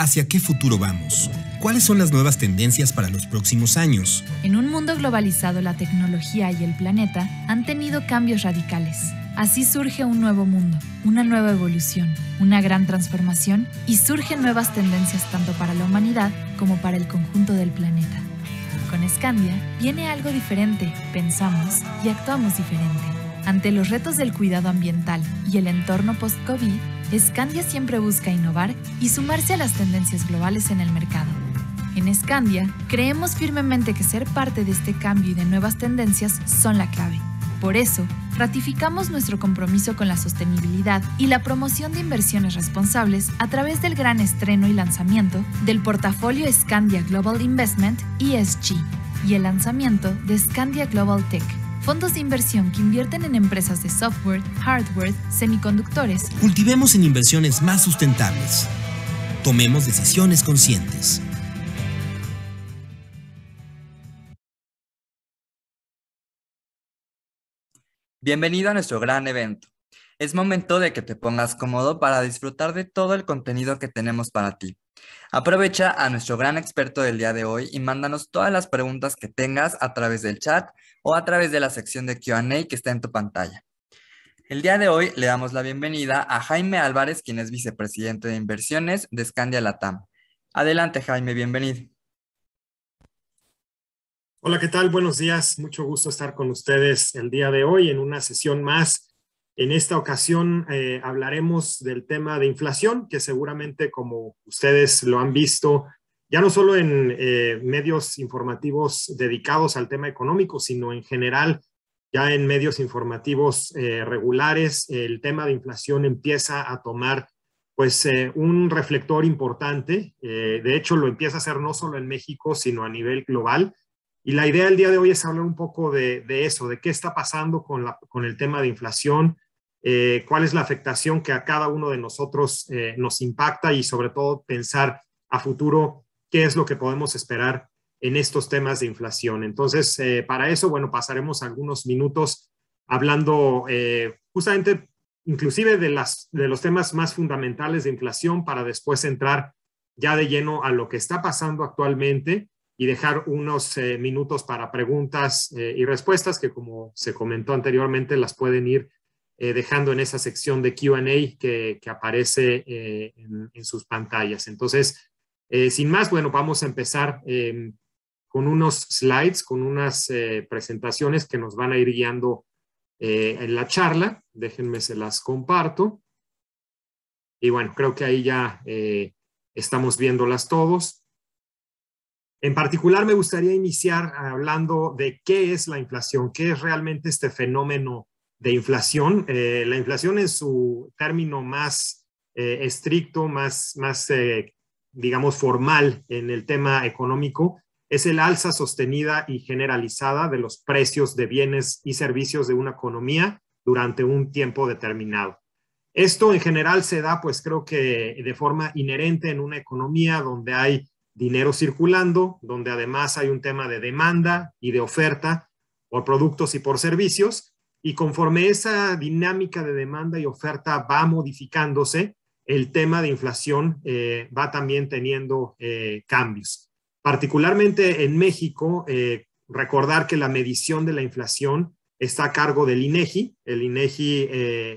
hacia qué futuro vamos. ¿Cuáles son las nuevas tendencias para los próximos años? En un mundo globalizado, la tecnología y el planeta han tenido cambios radicales. Así surge un nuevo mundo, una nueva evolución, una gran transformación y surgen nuevas tendencias tanto para la humanidad como para el conjunto del planeta. Con Scandia viene algo diferente, pensamos y actuamos diferente. Ante los retos del cuidado ambiental y el entorno post-COVID, Scandia siempre busca innovar y sumarse a las tendencias globales en el mercado. En Scandia, creemos firmemente que ser parte de este cambio y de nuevas tendencias son la clave. Por eso, ratificamos nuestro compromiso con la sostenibilidad y la promoción de inversiones responsables a través del gran estreno y lanzamiento del portafolio Scandia Global Investment ESG y el lanzamiento de Scandia Global Tech Fondos de inversión que invierten en empresas de software, hardware, semiconductores. Cultivemos en inversiones más sustentables. Tomemos decisiones conscientes. Bienvenido a nuestro gran evento. Es momento de que te pongas cómodo para disfrutar de todo el contenido que tenemos para ti. Aprovecha a nuestro gran experto del día de hoy y mándanos todas las preguntas que tengas a través del chat o a través de la sección de QA que está en tu pantalla. El día de hoy le damos la bienvenida a Jaime Álvarez, quien es vicepresidente de inversiones de Scandia Latam. Adelante, Jaime, bienvenido. Hola, ¿qué tal? Buenos días. Mucho gusto estar con ustedes el día de hoy en una sesión más. En esta ocasión eh, hablaremos del tema de inflación, que seguramente como ustedes lo han visto ya no solo en eh, medios informativos dedicados al tema económico, sino en general ya en medios informativos eh, regulares, el tema de inflación empieza a tomar pues eh, un reflector importante. de hecho, lo empieza a hacer no solo en México, sino a nivel global. Y la idea del día de hoy es hablar un poco de, eso, de qué está pasando con, con el tema de inflación, cuál es la afectación que a cada uno de nosotros nos impacta y sobre todo pensar a futuro qué es lo que podemos esperar en estos temas de inflación. Entonces, eh, para eso, bueno, pasaremos algunos minutos hablando eh, justamente inclusive de, las, de los temas más fundamentales de inflación para después entrar ya de lleno a lo que está pasando actualmente y dejar unos eh, minutos para preguntas y respuestas que, como se comentó anteriormente, las pueden ir dejando en esa sección de QA que, que aparece en sus pantallas. Entonces, eh, sin más, bueno, vamos a empezar em, con unos slides, con unas eh, presentaciones que nos van a ir guiando eh, en la charla. Déjenme, se las comparto. Y bueno, creo que ahí ya estamos viéndolas todos. En particular, me gustaría iniciar hablando de qué es la inflación, qué es realmente este fenómeno de inflación. la inflación en su término más estricto, más, más digamos, formal en el tema económico es el alza sostenida y generalizada de los precios de bienes y servicios de una economía durante un tiempo determinado. Esto en general se da, pues creo que de forma inherente en una economía donde hay dinero circulando, donde además hay un tema de demanda y de oferta por productos y por servicios, y conforme esa dinámica de demanda y oferta va modificándose, el tema de inflación eh, va también teniendo eh, cambios. Particularmente en México, eh, recordar que la medición de la inflación está a cargo del INEGI. El INEGI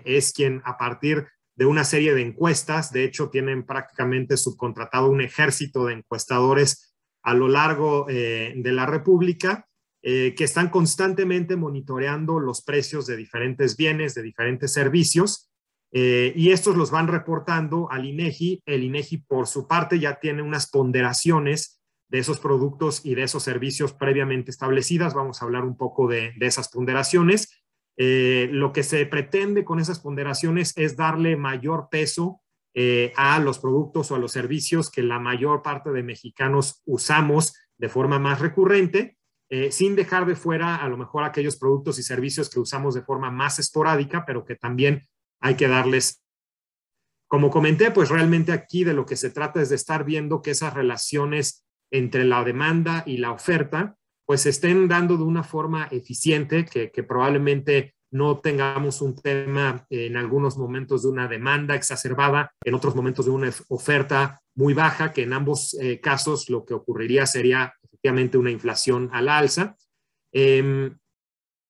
es quien, a partir de una serie de encuestas, de hecho, tienen prácticamente subcontratado un ejército de encuestadores a lo largo de la República. que están constantemente monitoreando los precios de diferentes bienes, de diferentes servicios, eh, y estos los van reportando al INEGI. El INEGI, por su parte, ya tiene unas ponderaciones de esos productos y de esos servicios previamente establecidas. Vamos a hablar un poco de, esas ponderaciones. Eh, lo que se pretende con esas ponderaciones es darle mayor peso eh, a los productos o a los servicios que la mayor parte de mexicanos usamos de forma más recurrente, sin dejar de fuera a lo mejor aquellos productos y servicios que usamos de forma más esporádica, pero que también hay que darles. Como comenté, pues realmente aquí de lo que se trata es de estar viendo que esas relaciones entre la demanda y la oferta, pues se estén dando de una forma eficiente, que, probablemente no tengamos un tema en algunos momentos de una demanda exacerbada, en otros momentos de una oferta muy baja, que en ambos eh, casos lo que ocurriría sería efectivamente una inflación al alza. Em,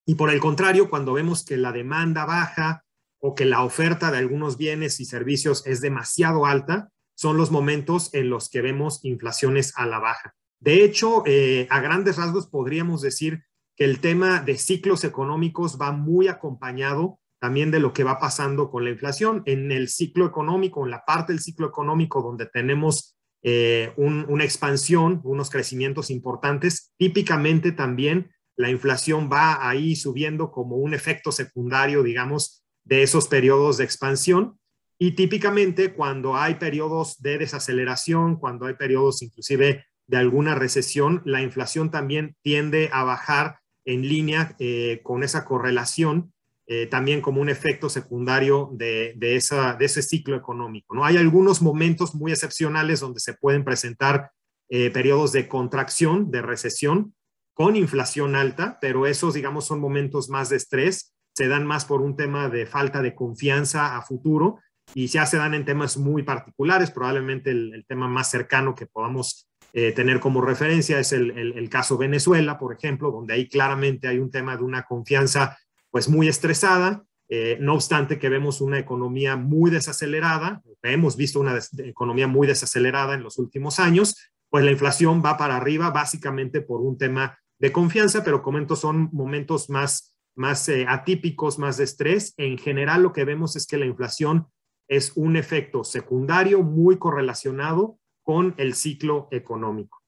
y por el contrario, cuando vemos que la demanda baja, o que la oferta de algunos bienes y servicios es demasiado alta, son los momentos en los que vemos inflaciones a la baja. De hecho, eh, a grandes rasgos podríamos decir que el tema de ciclos económicos va muy acompañado también de lo que va pasando con la inflación. En el ciclo económico, en la parte del ciclo económico donde tenemos eh, una expansión, unos crecimientos importantes, típicamente también la inflación va ahí subiendo como un efecto secundario, digamos, de esos periodos de expansión. Y típicamente cuando hay periodos de desaceleración, cuando hay periodos inclusive de alguna recesión, la inflación también tiende a bajar en línea eh, con esa correlación, eh, también como un efecto secundario de, de, ese ciclo económico. ¿no? Hay algunos momentos muy excepcionales donde se pueden presentar eh, periodos de contracción, de recesión, con inflación alta, pero esos, digamos, son momentos más de estrés se dan más por un tema de falta de confianza a futuro y ya se dan en temas muy particulares. Probablemente el, tema más cercano que podamos eh, tener como referencia es el, el, caso Venezuela, por ejemplo, donde ahí claramente hay un tema de una confianza pues muy estresada. Eh, no obstante que vemos una economía muy desacelerada, hemos visto una economía muy desacelerada en los últimos años, pues la inflación va para arriba básicamente por un tema de confianza, pero comento son momentos más más eh, atípicos, más de estrés, en general lo que vemos es que la inflación es un efecto secundario muy correlacionado con el ciclo económico.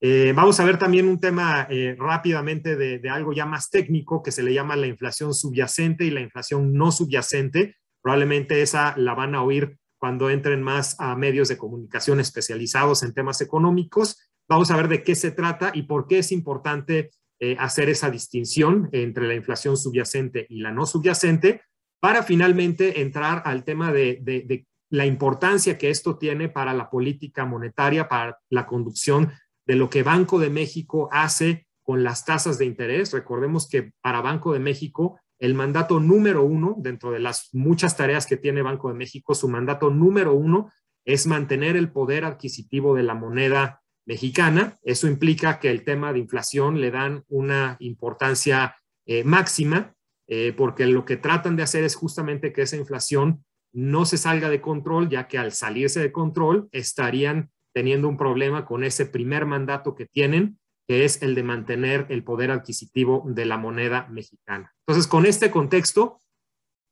Eh, vamos a ver también un tema eh, rápidamente de, de, algo ya más técnico que se le llama la inflación subyacente y la inflación no subyacente. Probablemente esa la van a oír cuando entren más a medios de comunicación especializados en temas económicos. Vamos a ver de qué se trata y por qué es importante eh, hacer esa distinción entre la inflación subyacente y la no subyacente, para finalmente entrar al tema de la importancia que esto tiene para la política monetaria, para la conducción de lo que Banco de México hace con las tasas de interés. Recordemos que para Banco de México, el mandato número uno, dentro de las muchas tareas que tiene Banco de México, su mandato número uno es mantener el poder adquisitivo de la moneda mexicana. Eso implica que el tema de inflación le dan una importancia eh, máxima, eh, porque lo que tratan de hacer es justamente que esa inflación no se salga de control, ya que al salirse de control estarían teniendo un problema con ese primer mandato que tienen, que es el de mantener el poder adquisitivo de la moneda mexicana. Entonces, con este contexto,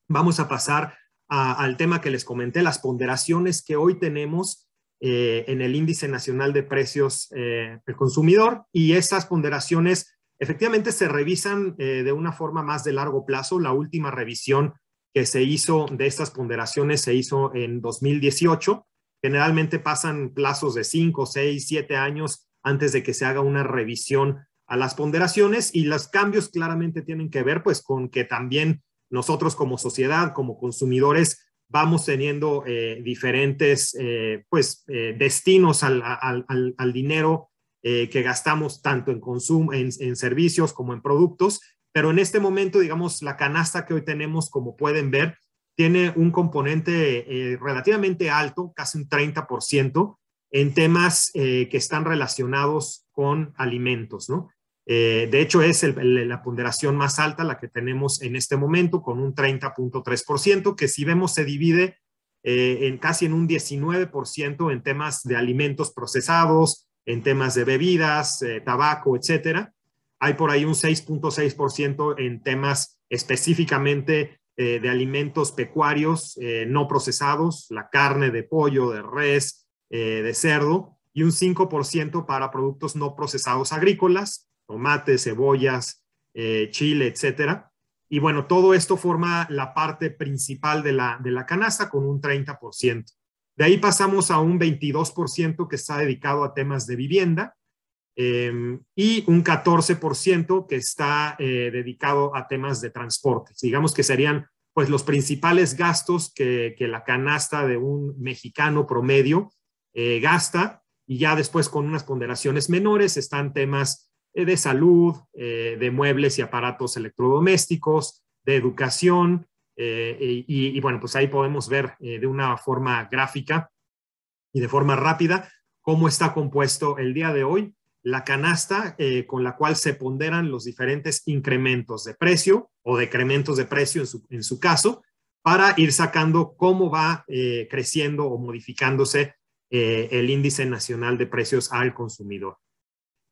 vamos a pasar al tema que les comenté, las ponderaciones que hoy tenemos eh, en el índice nacional de precios eh, del consumidor y esas ponderaciones efectivamente se revisan eh, de una forma más de largo plazo. La última revisión que se hizo de estas ponderaciones se hizo en 2018. Generalmente pasan plazos de 5, 6, 7 años antes de que se haga una revisión a las ponderaciones y los cambios claramente tienen que ver pues con que también nosotros como sociedad, como consumidores, vamos teniendo eh, diferentes eh, pues, eh, destinos al, dinero que gastamos tanto en consumo, en, en, servicios como en productos. Pero en este momento, digamos, la canasta que hoy tenemos, como pueden ver, tiene un componente relativamente alto, casi un 30%, en temas que están relacionados con alimentos, ¿no? Eh, de hecho, es la ponderación más alta la que tenemos en este momento, con un 30.3%, que si vemos se divide eh, en casi en un 19% en temas de alimentos procesados, en temas de bebidas, eh, tabaco, etc. Hay por ahí un 6.6% en temas específicamente de alimentos pecuarios no procesados, la carne de pollo, de res, de cerdo, y un 5% para productos no procesados agrícolas tomates, cebollas, eh, chile, etcétera. Y bueno, todo esto forma la parte principal de la, de la canasta con un 30%. De ahí pasamos a un 22% que está dedicado a temas de vivienda em, y un 14% que está eh, dedicado a temas de transporte. Digamos que serían pues los principales gastos que, la canasta de un mexicano promedio eh, gasta y ya después con unas ponderaciones menores están temas eh, de salud, eh, de muebles y aparatos electrodomésticos, de educación, eh, y, bueno, pues ahí podemos ver de una forma gráfica y de forma rápida cómo está compuesto el día de hoy la canasta con la cual se ponderan los diferentes incrementos de precio o decrementos de precio en su, caso, para ir sacando cómo va creciendo o modificándose el índice nacional de precios al consumidor.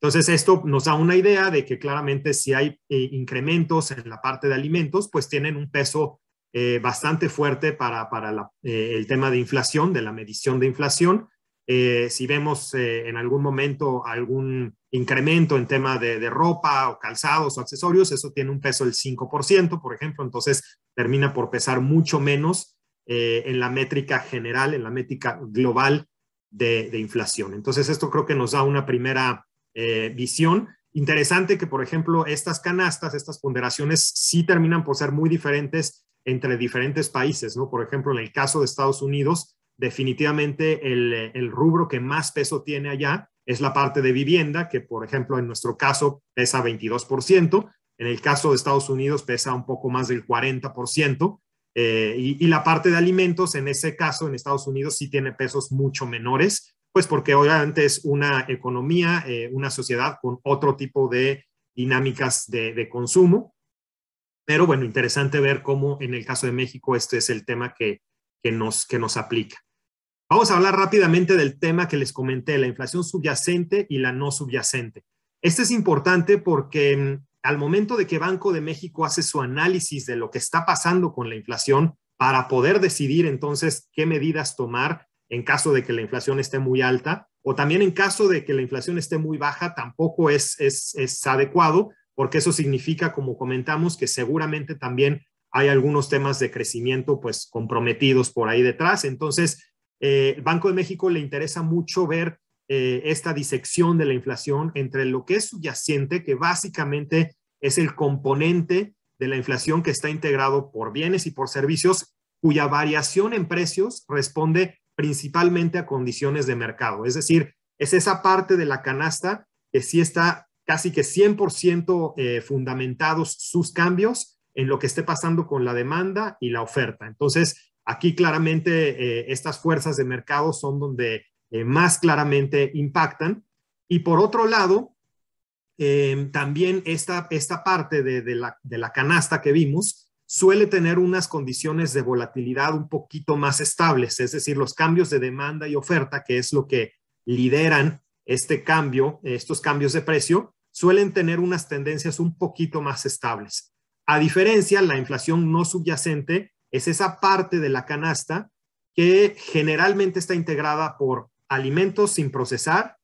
Entonces, esto nos da una idea de que claramente si hay eh, incrementos en la parte de alimentos, pues tienen un peso eh, bastante fuerte para, para eh, el tema de inflación, de la medición de inflación. si vemos en algún momento algún incremento en tema de, ropa o calzados o accesorios, eso tiene un peso del 5%, por ejemplo, entonces termina por pesar mucho menos en la métrica general, en la métrica global de, de inflación. Entonces, esto creo que nos da una primera eh, visión. Interesante que, por ejemplo, estas canastas, estas ponderaciones sí terminan por ser muy diferentes entre diferentes países, ¿no? Por ejemplo, en el caso de Estados Unidos, definitivamente el, rubro que más peso tiene allá es la parte de vivienda, que por ejemplo en nuestro caso pesa 22%, en el caso de Estados Unidos pesa un poco más del 40%, eh, y, y, la parte de alimentos en ese caso en Estados Unidos sí tiene pesos mucho menores, pues porque obviamente es una economía, eh, una sociedad con otro tipo de dinámicas de, consumo. Pero bueno, interesante ver cómo en el caso de México este es el tema que, nos, que nos aplica. Vamos a hablar rápidamente del tema que les comenté, la inflación subyacente y la no subyacente. Este es importante porque mm, al momento de que Banco de México hace su análisis de lo que está pasando con la inflación para poder decidir entonces qué medidas tomar, en caso de que la inflación esté muy alta o también en caso de que la inflación esté muy baja, tampoco es, es, adecuado porque eso significa, como comentamos, que seguramente también hay algunos temas de crecimiento pues comprometidos por ahí detrás. Entonces, eh, el Banco de México le interesa mucho ver eh, esta disección de la inflación entre lo que es subyacente, que básicamente es el componente de la inflación que está integrado por bienes y por servicios, cuya variación en precios responde principalmente a condiciones de mercado. Es decir, es esa parte de la canasta que sí está casi que 100% eh, fundamentados sus cambios en lo que esté pasando con la demanda y la oferta. Entonces, aquí claramente eh, estas fuerzas de mercado son donde eh, más claramente impactan. Y por otro lado, también esta, parte de la canasta que vimos, suele tener unas condiciones de volatilidad un poquito más estables, es decir, los cambios de demanda y oferta, que es lo que lideran este cambio, estos cambios de precio, suelen tener unas tendencias un poquito más estables. A diferencia, la inflación no subyacente es esa parte de la canasta que generalmente está integrada por alimentos sin procesar,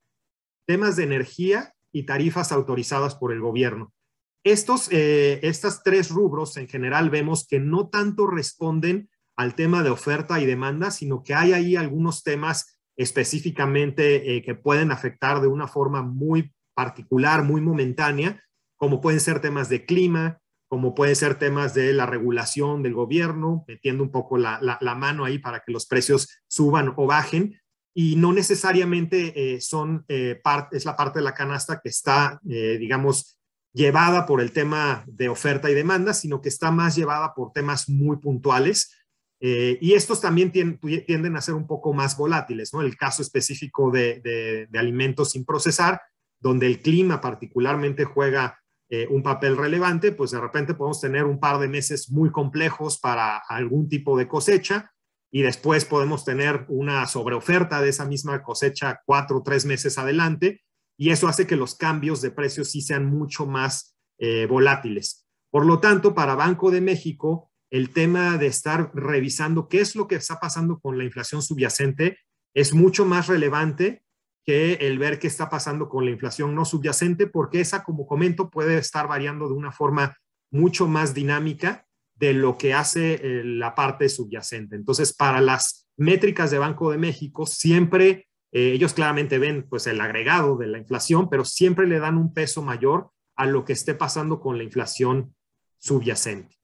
temas de energía y tarifas autorizadas por el gobierno. Estos, eh, estas tres rubros en general vemos que no tanto responden al tema de oferta y demanda, sino que hay ahí algunos temas específicamente eh, que pueden afectar de una forma muy particular, muy momentánea, como pueden ser temas de clima, como pueden ser temas de la regulación del gobierno, metiendo un poco la, mano ahí para que los precios suban o bajen, y no necesariamente eh, son, eh, es la parte de la canasta que está, digamos, llevada por el tema de oferta y demanda, sino que está más llevada por temas muy puntuales. Eh, y estos también tienden a ser un poco más volátiles, ¿no? El caso específico de, alimentos sin procesar, donde el clima particularmente juega eh, un papel relevante, pues de repente podemos tener un par de meses muy complejos para algún tipo de cosecha y después podemos tener una sobreoferta de esa misma cosecha cuatro o tres meses adelante y eso hace que los cambios de precios sí sean mucho más eh, volátiles. Por lo tanto, para Banco de México, el tema de estar revisando qué es lo que está pasando con la inflación subyacente es mucho más relevante que el ver qué está pasando con la inflación no subyacente, porque esa, como comento, puede estar variando de una forma mucho más dinámica de lo que hace eh, la parte subyacente. Entonces, para las métricas de Banco de México, siempre eh, ellos claramente ven pues el agregado de la inflación, pero siempre le dan un peso mayor a lo que esté pasando con la inflación subyacente.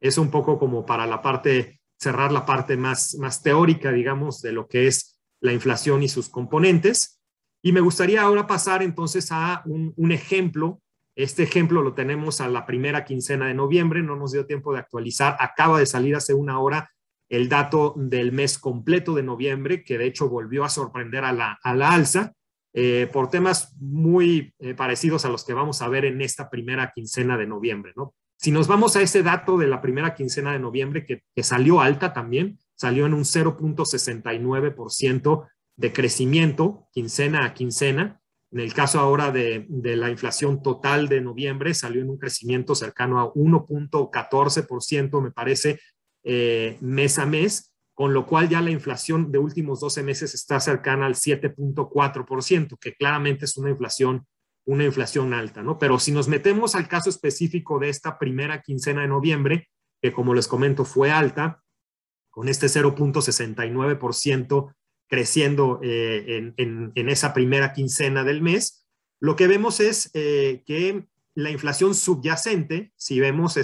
Es un poco como para la parte, cerrar la parte más, más teórica, digamos, de lo que es la inflación y sus componentes. Y me gustaría ahora pasar entonces a un ejemplo. Este ejemplo lo tenemos a la primera quincena de noviembre, no nos dio tiempo de actualizar, acaba de salir hace una hora el dato del mes completo de noviembre, que de hecho volvió a sorprender a la, alza, eh, por temas muy eh, parecidos a los que vamos a ver en esta primera quincena de noviembre. ¿no? Si nos vamos a ese dato de la primera quincena de noviembre, que, salió alta también, salió en un 0.69% de crecimiento quincena a quincena. En el caso ahora de, de, la inflación total de noviembre, salió en un crecimiento cercano a 1.14%, me parece, eh, mes a mes, con lo cual ya la inflación de últimos 12 meses está cercana al 7.4%, que claramente es una inflación, una inflación alta, ¿no? Pero si nos metemos al caso específico de esta primera quincena de noviembre, que como les comento fue alta, con este 0.69% creciendo eh, en, en, esa primera quincena del mes, lo que vemos es eh, que la inflación subyacente, si vemos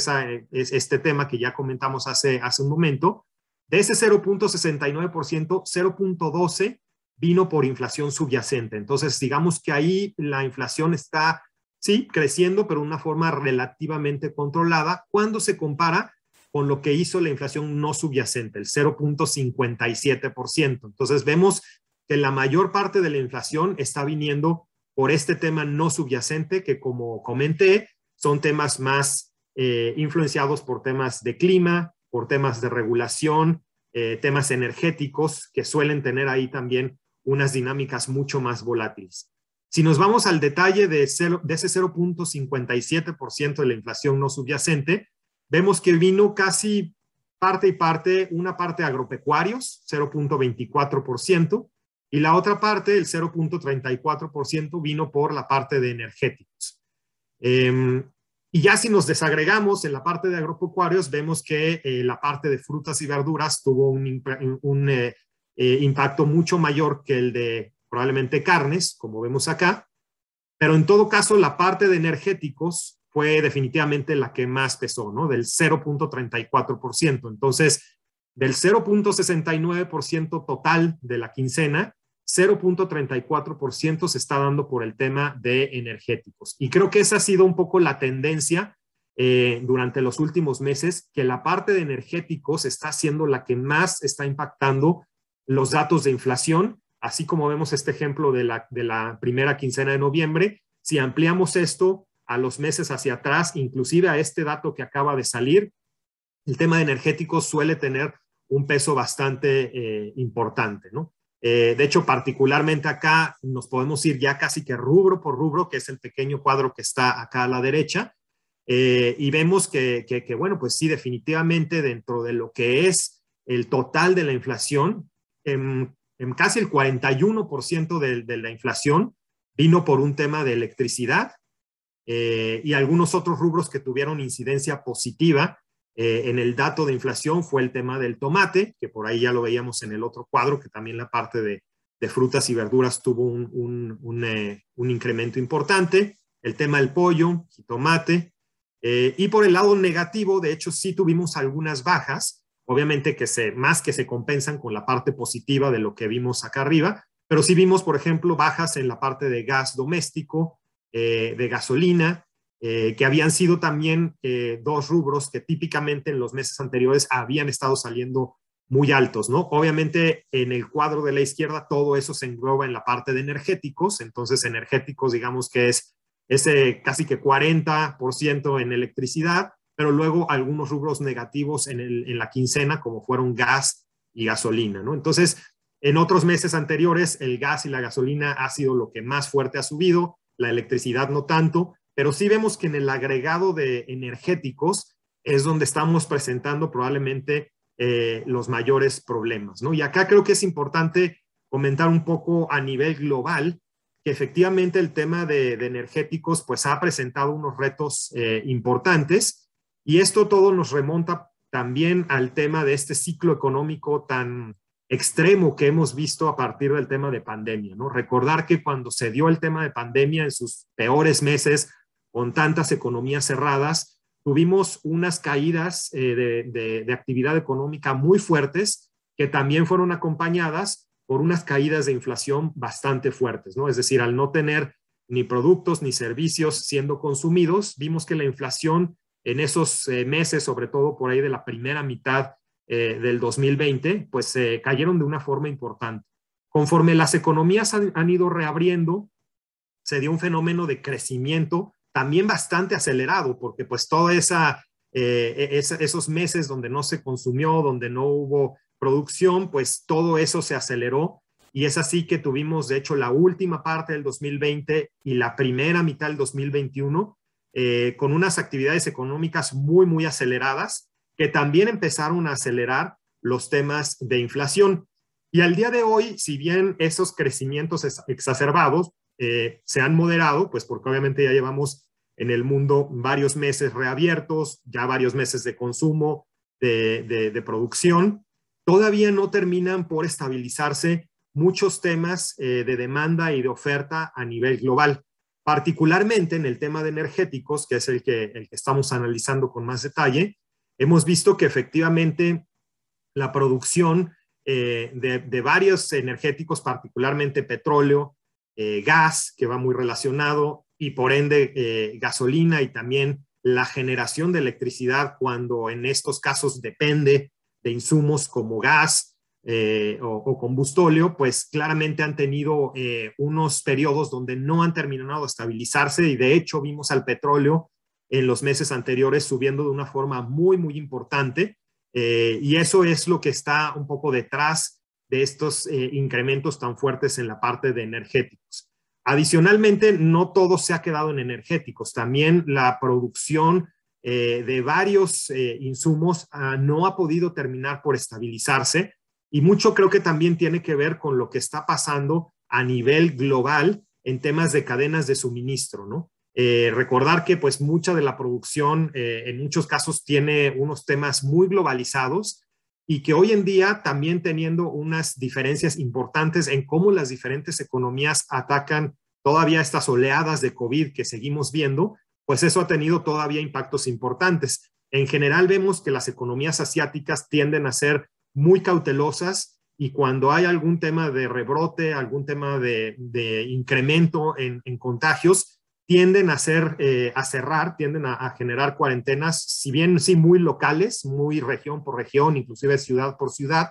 este tema que ya comentamos hace, hace un momento, de ese 0.69%, 0.12 vino por inflación subyacente. Entonces, digamos que ahí la inflación está, sí, creciendo, pero de una forma relativamente controlada cuando se compara con lo que hizo la inflación no subyacente, el 0.57%. Entonces, vemos que la mayor parte de la inflación está viniendo por este tema no subyacente, que como comenté, son temas más eh, influenciados por temas de clima, por temas de regulación, eh, temas energéticos, que suelen tener ahí también unas dinámicas mucho más volátiles. Si nos vamos al detalle de, de ese 0.57% de la inflación no subyacente, vemos que vino casi parte y parte, una parte agropecuarios, 0.24%, y la otra parte, el 0.34%, vino por la parte de energéticos. Em, y ya si nos desagregamos en la parte de agropecuarios, vemos que eh, la parte de frutas y verduras tuvo un, eh, eh, impacto mucho mayor que el de probablemente carnes, como vemos acá. Pero en todo caso, la parte de energéticos fue definitivamente la que más pesó, ¿no? Del 0.34%. Entonces, del 0.69% total de la quincena, 0.34% se está dando por el tema de energéticos. Y creo que esa ha sido un poco la tendencia eh, durante los últimos meses, que la parte de energéticos está siendo la que más está impactando los datos de inflación, así como vemos este ejemplo de la, de la primera quincena de noviembre. Si ampliamos esto a los meses hacia atrás, inclusive a este dato que acaba de salir, el tema de energéticos suele tener un peso bastante eh, importante, ¿no? Eh, de hecho, particularmente acá nos podemos ir ya casi que rubro por rubro, que es el pequeño cuadro que está acá a la derecha, eh, y vemos que, bueno, pues sí, definitivamente dentro de lo que es el total de la inflación, en, casi el 41% de, de la inflación vino por un tema de electricidad y algunos otros rubros que tuvieron incidencia positiva, eh, en el dato de inflación fue el tema del tomate, que por ahí ya lo veíamos en el otro cuadro, que también la parte de, frutas y verduras tuvo eh, un, incremento importante. El tema del pollo, y tomate. Eh, y por el lado negativo, de hecho, sí tuvimos algunas bajas, obviamente que se, más que se compensan con la parte positiva de lo que vimos acá arriba, pero sí vimos, por ejemplo, bajas en la parte de gas doméstico, de gasolina, eh, que habían sido también eh, dos rubros que típicamente en los meses anteriores habían estado saliendo muy altos, ¿no? Obviamente en el cuadro de la izquierda todo eso se engloba en la parte de energéticos, entonces energéticos digamos que es ese casi que 40% en electricidad, pero luego algunos rubros negativos en la quincena como fueron gas y gasolina, ¿no? Entonces, en otros meses anteriores el gas y la gasolina ha sido lo que más fuerte ha subido, la electricidad no tanto, pero sí vemos que en el agregado de energéticos es donde estamos presentando probablemente eh, los mayores problemas, ¿no? Y acá creo que es importante comentar un poco a nivel global que efectivamente el tema de, energéticos pues ha presentado unos retos eh, importantes y esto todo nos remonta también al tema de este ciclo económico tan extremo que hemos visto a partir del tema de pandemia, ¿no? Recordar que cuando se dio el tema de pandemia en sus peores meses, con tantas economías cerradas, tuvimos unas caídas eh, de, actividad económica muy fuertes que también fueron acompañadas por unas caídas de inflación bastante fuertes, ¿no? Es decir, al no tener ni productos ni servicios siendo consumidos, vimos que la inflación en esos eh, meses, sobre todo por ahí de la primera mitad eh, del 2020, pues se cayeron de una forma importante. Conforme las economías han, ido reabriendo, se dio un fenómeno de crecimiento también bastante acelerado, porque pues toda eh, e, esos meses donde no se consumió, donde no hubo producción, pues todo eso se aceleró y es así que tuvimos, de hecho, la última parte del 2020 y la primera mitad del 2021 eh, con unas actividades económicas muy, muy aceleradas que también empezaron a acelerar los temas de inflación. Y al día de hoy, si bien esos crecimientos exacerbados, eh, se han moderado, pues porque obviamente ya llevamos en el mundo varios meses reabiertos, ya varios meses de consumo, de, producción. Todavía no terminan por estabilizarse muchos temas eh, de demanda y de oferta a nivel global, particularmente en el tema de energéticos, que es el que, el que estamos analizando con más detalle. Hemos visto que efectivamente la producción eh, de varios energéticos, particularmente petróleo, eh, gas, que va muy relacionado, y por ende eh, gasolina y también la generación de electricidad cuando en estos casos depende de insumos como gas eh, o, o, combustóleo, pues claramente han tenido unos periodos donde no han terminado de estabilizarse y de hecho vimos al petróleo en los meses anteriores subiendo de una forma muy, muy importante y eso es lo que está un poco detrás de estos eh, incrementos tan fuertes en la parte de energéticos. Adicionalmente, no todo se ha quedado en energéticos. También la producción eh, de varios eh, insumos ah, no ha podido terminar por estabilizarse y mucho creo que también tiene que ver con lo que está pasando a nivel global en temas de cadenas de suministro, recordar que pues mucha de la producción en muchos casos tiene unos temas muy globalizados y que hoy en día también teniendo unas diferencias importantes en cómo las diferentes economías atacan todavía estas oleadas de COVID que seguimos viendo, pues eso ha tenido todavía impactos importantes. En general vemos que las economías asiáticas tienden a ser muy cautelosas y cuando hay algún tema de rebrote, algún tema de, incremento en contagios, tienden a, ser, eh, a cerrar, tienden a, generar cuarentenas, si bien sí muy locales, muy región por región, inclusive ciudad por ciudad,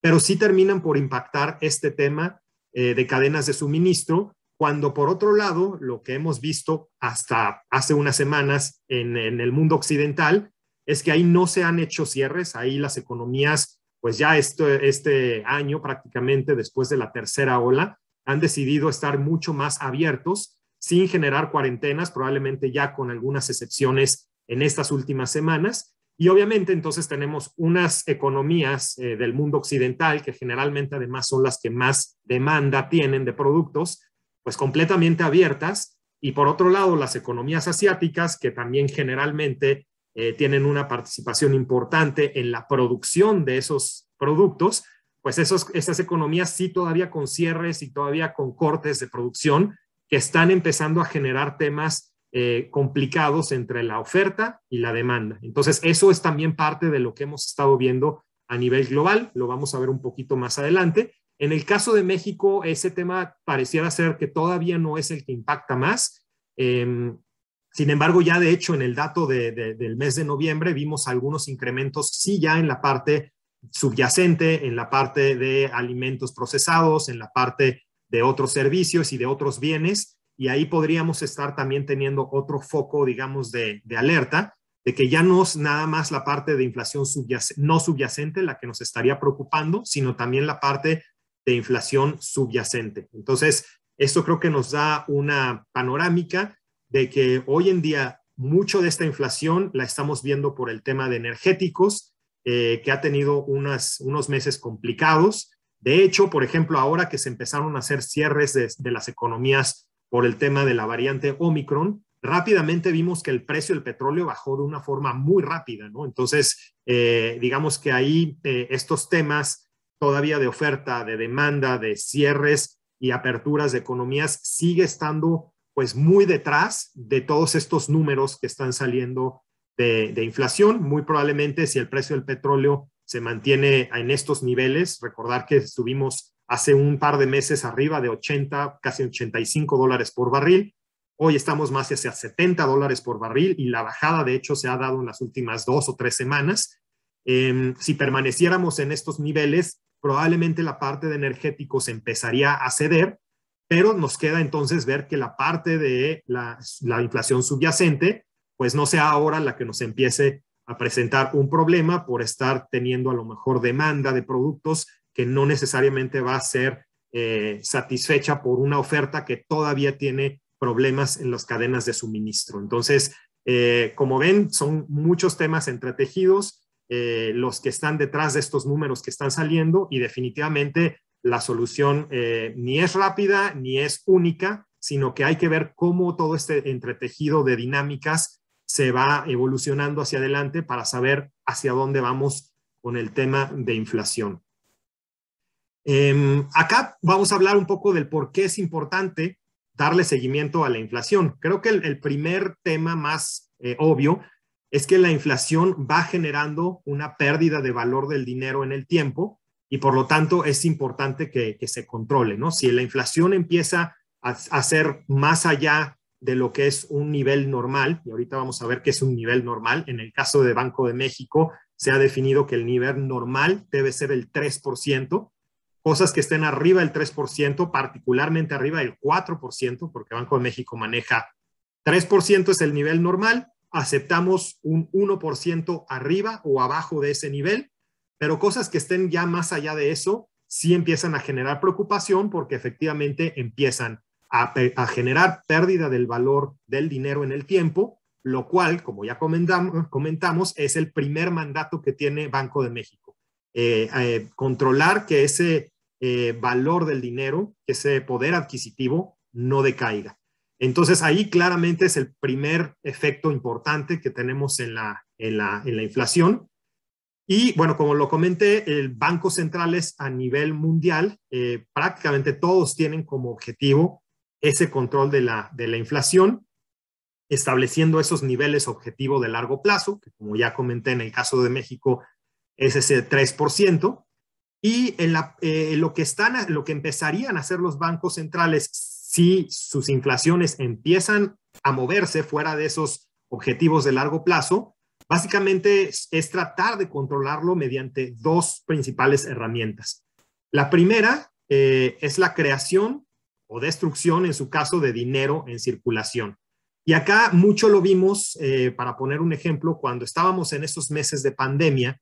pero sí terminan por impactar este tema eh, de cadenas de suministro, cuando por otro lado, lo que hemos visto hasta hace unas semanas en, el mundo occidental es que ahí no se han hecho cierres, ahí las economías, pues ya este año prácticamente después de la tercera ola, han decidido estar mucho más abiertos sin generar cuarentenas, probablemente ya con algunas excepciones en estas últimas semanas. Y obviamente entonces tenemos unas economías eh, del mundo occidental, que generalmente además son las que más demanda tienen de productos, pues completamente abiertas. Y por otro lado, las economías asiáticas, que también generalmente eh, tienen una participación importante en la producción de esos productos, pues esos, esas economías sí todavía con cierres y todavía con cortes de producción, que están empezando a generar temas eh, complicados entre la oferta y la demanda. Entonces, eso es también parte de lo que hemos estado viendo a nivel global, lo vamos a ver un poquito más adelante. En el caso de México, ese tema pareciera ser que todavía no es el que impacta más. Em, sin embargo, ya de hecho en el dato del mes de noviembre vimos algunos incrementos, sí ya en la parte subyacente, en la parte de alimentos procesados, en la parte de otros servicios y de otros bienes, y ahí podríamos estar también teniendo otro foco, digamos, de, alerta, de que ya no es nada más la parte de inflación subyacente, no subyacente la que nos estaría preocupando, sino también la parte de inflación subyacente. Entonces, esto creo que nos da una panorámica de que hoy en día mucho de esta inflación la estamos viendo por el tema de energéticos, eh, que ha tenido unos meses complicados de hecho, por ejemplo, ahora que se empezaron a hacer cierres de, las economías por el tema de la variante Omicron, rápidamente vimos que el precio del petróleo bajó de una forma muy rápida, ¿no? Entonces, eh, digamos que ahí eh, estos temas todavía de oferta, de demanda, de cierres y aperturas de economías sigue estando pues muy detrás de todos estos números que están saliendo de, de inflación. Muy probablemente si el precio del petróleo se mantiene en estos niveles. Recordar que estuvimos hace un par de meses arriba de 80, casi 85 dólares por barril. Hoy estamos más hacia 70 dólares por barril y la bajada, de hecho, se ha dado en las últimas dos o tres semanas. Em, si permaneciéramos en estos niveles, probablemente la parte de energéticos empezaría a ceder, pero nos queda entonces ver que la parte de la, la inflación subyacente, pues no sea ahora la que nos empiece a presentar un problema por estar teniendo a lo mejor demanda de productos que no necesariamente va a ser eh, satisfecha por una oferta que todavía tiene problemas en las cadenas de suministro. Entonces, eh, como ven, son muchos temas entretejidos eh, los que están detrás de estos números que están saliendo y definitivamente la solución ni es rápida ni es única, sino que hay que ver cómo todo este entretejido de dinámicas se va evolucionando hacia adelante para saber hacia dónde vamos con el tema de inflación. Em, acá vamos a hablar un poco del por qué es importante darle seguimiento a la inflación. Creo que el, primer tema más eh, obvio es que la inflación va generando una pérdida de valor del dinero en el tiempo y por lo tanto es importante que, se controle, ¿no? Si la inflación empieza a, a ser más allá de lo que es un nivel normal, y ahorita vamos a ver qué es un nivel normal. En el caso de Banco de México, se ha definido que el nivel normal debe ser el 3%, cosas que estén arriba del 3%, particularmente arriba del 4%, porque Banco de México maneja 3% es el nivel normal, aceptamos un 1% arriba o abajo de ese nivel, pero cosas que estén ya más allá de eso, sí empiezan a generar preocupación porque efectivamente empiezan a, generar pérdida del valor del dinero en el tiempo, lo cual, como ya comentamos, es el primer mandato que tiene Banco de México. Eh, eh, controlar que ese eh, valor del dinero, ese poder adquisitivo no decaiga. Entonces ahí claramente es el primer efecto importante que tenemos en la, inflación. Y bueno, como lo comenté, el Banco Central es a nivel mundial, prácticamente todos tienen como objetivo ese control de la, de la inflación, estableciendo esos niveles objetivo de largo plazo, que como ya comenté en el caso de México es ese 3%, y en eh, lo, que están, lo que empezarían a hacer los bancos centrales si sus inflaciones empiezan a moverse fuera de esos objetivos de largo plazo, básicamente es, tratar de controlarlo mediante dos principales herramientas. La primera eh, es la creación o destrucción, en su caso, de dinero en circulación. Y acá mucho lo vimos, eh, para poner un ejemplo, cuando estábamos en esos meses de pandemia,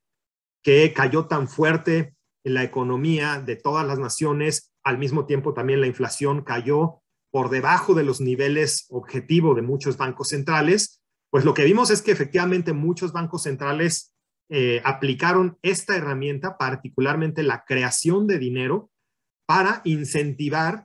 que cayó tan fuerte en la economía de todas las naciones, al mismo tiempo también la inflación cayó por debajo de los niveles objetivo de muchos bancos centrales, pues lo que vimos es que efectivamente muchos bancos centrales eh, aplicaron esta herramienta, particularmente la creación de dinero, para incentivar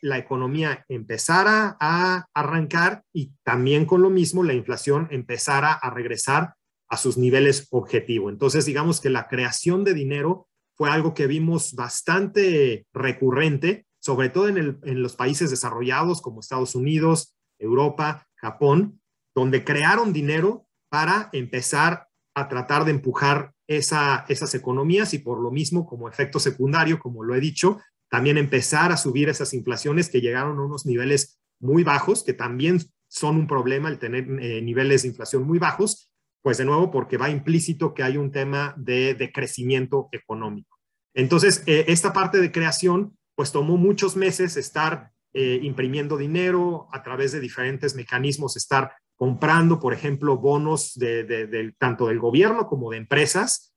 la economía empezara a arrancar y también con lo mismo la inflación empezara a regresar a sus niveles objetivo. Entonces, digamos que la creación de dinero fue algo que vimos bastante recurrente, sobre todo en, los países desarrollados como Estados Unidos, Europa, Japón, donde crearon dinero para empezar a tratar de empujar esas economías y por lo mismo como efecto secundario, como lo he dicho, también empezar a subir esas inflaciones que llegaron a unos niveles muy bajos, que también son un problema el tener eh, niveles de inflación muy bajos, pues de nuevo porque va implícito que hay un tema de, crecimiento económico. Entonces, eh, esta parte de creación, pues tomó muchos meses estar eh, imprimiendo dinero a través de diferentes mecanismos, estar comprando, por ejemplo, bonos tanto del gobierno como de empresas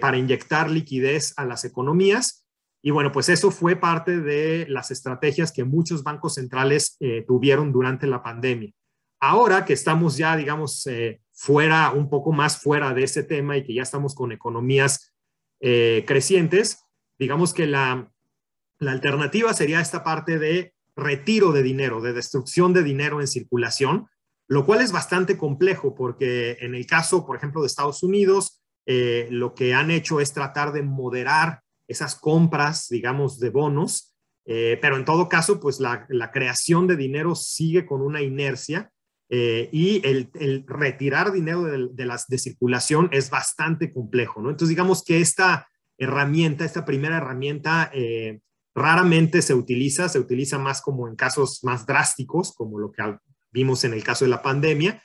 para inyectar liquidez a las economías y bueno, pues eso fue parte de las estrategias que muchos bancos centrales eh, tuvieron durante la pandemia. Ahora que estamos ya, digamos, eh, fuera, un poco más fuera de ese tema y que ya estamos con economías eh, crecientes, digamos que la, alternativa sería esta parte de retiro de dinero, de destrucción de dinero en circulación, lo cual es bastante complejo porque en el caso, por ejemplo, de Estados Unidos, lo que han hecho es tratar de moderar esas compras, digamos, de bonos, eh, pero en todo caso, pues la, creación de dinero sigue con una inercia eh, y el, retirar dinero de, las, de circulación es bastante complejo, ¿no? Entonces, digamos que esta herramienta, esta primera herramienta, eh, raramente se utiliza, se utiliza más como en casos más drásticos, como lo que vimos en el caso de la pandemia,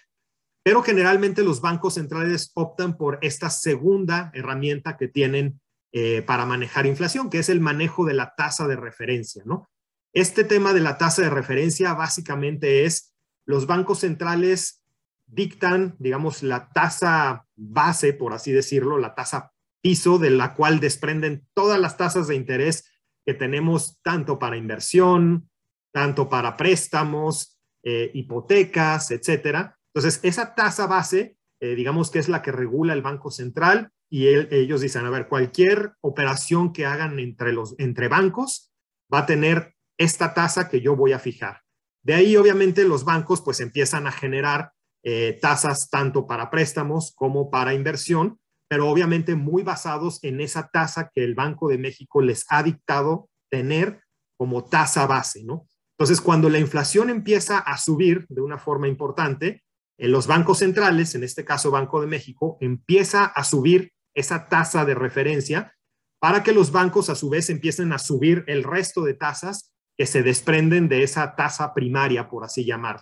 pero generalmente los bancos centrales optan por esta segunda herramienta que tienen eh, para manejar inflación, que es el manejo de la tasa de referencia, ¿no? Este tema de la tasa de referencia básicamente es los bancos centrales dictan, digamos, la tasa base, por así decirlo, la tasa piso de la cual desprenden todas las tasas de interés que tenemos tanto para inversión, tanto para préstamos, eh, hipotecas, etcétera. Entonces, esa tasa base, eh, digamos que es la que regula el Banco Central, y ellos dicen, a ver, cualquier operación que hagan entre, los, entre bancos va a tener esta tasa que yo voy a fijar. De ahí, obviamente, los bancos pues empiezan a generar eh, tasas tanto para préstamos como para inversión, pero obviamente muy basados en esa tasa que el Banco de México les ha dictado tener como tasa base, ¿no? Entonces, cuando la inflación empieza a subir de una forma importante, en eh, los bancos centrales, en este caso Banco de México, empieza a subir esa tasa de referencia para que los bancos a su vez empiecen a subir el resto de tasas que se desprenden de esa tasa primaria, por así llamarlo.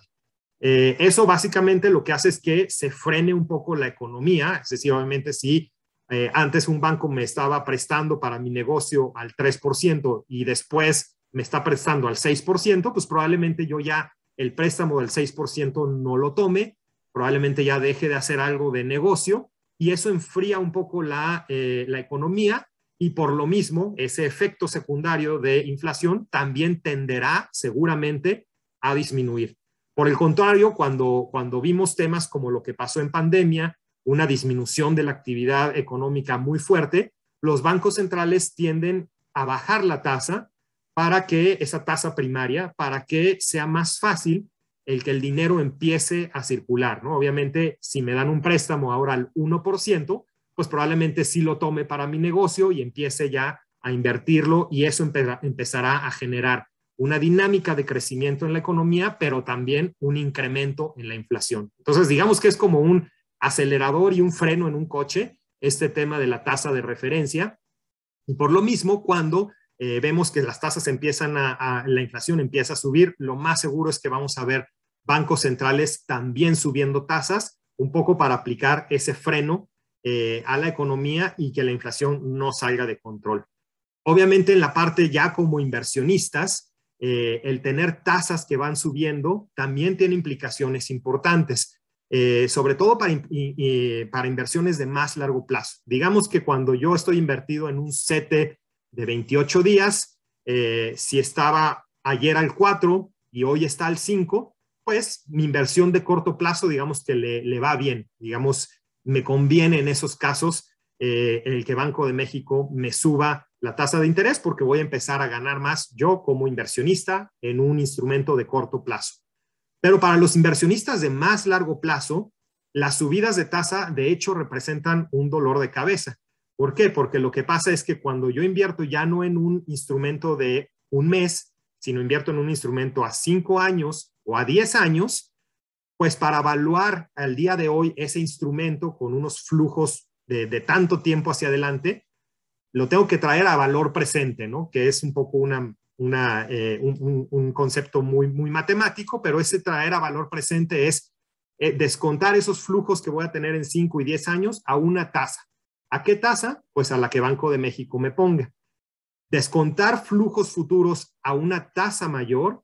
Eh, eso básicamente lo que hace es que se frene un poco la economía, excesivamente si eh, antes un banco me estaba prestando para mi negocio al 3% y después me está prestando al 6%, pues probablemente yo ya el préstamo del 6% no lo tome, probablemente ya deje de hacer algo de negocio y eso enfría un poco eh, la, economía y por lo mismo ese efecto secundario de inflación también tenderá seguramente a disminuir. Por el contrario, cuando, cuando vimos temas como lo que pasó en pandemia, una disminución de la actividad económica muy fuerte, los bancos centrales tienden a bajar la tasa para que esa tasa primaria, para que sea más fácil el que el dinero empiece a circular, ¿no? Obviamente, si me dan un préstamo ahora al 1%, pues probablemente sí lo tome para mi negocio y empiece ya a invertirlo y eso empezará a generar una dinámica de crecimiento en la economía, pero también un incremento en la inflación. Entonces, digamos que es como un acelerador y un freno en un coche, este tema de la tasa de referencia. Y por lo mismo, cuando eh, vemos que las tasas empiezan a, la inflación empieza a subir, lo más seguro es que vamos a ver bancos centrales también subiendo tasas, un poco para aplicar ese freno eh, a la economía y que la inflación no salga de control. Obviamente en la parte ya como inversionistas, eh, el tener tasas que van subiendo también tiene implicaciones importantes, eh, sobre todo para, para inversiones de más largo plazo. Digamos que cuando yo estoy invertido en un sete de 28 días, si estaba ayer al 4 y hoy está al 5, pues mi inversión de corto plazo, digamos que le, va bien, digamos, me conviene en esos casos en eh, el que Banco de México me suba la tasa de interés porque voy a empezar a ganar más yo como inversionista en un instrumento de corto plazo. Pero para los inversionistas de más largo plazo, las subidas de tasa de hecho representan un dolor de cabeza. ¿Por qué? Porque lo que pasa es que cuando yo invierto ya no en un instrumento de un mes, si no invierto en un instrumento a 5 años o a 10 años, pues para evaluar al día de hoy ese instrumento con unos flujos de, tanto tiempo hacia adelante, lo tengo que traer a valor presente, ¿no? Que es un poco una, eh, un, concepto muy, muy matemático, pero ese traer a valor presente es eh, descontar esos flujos que voy a tener en 5 y 10 años a una tasa. ¿A qué tasa? Pues a la que Banco de México me ponga. Descontar flujos futuros a una tasa mayor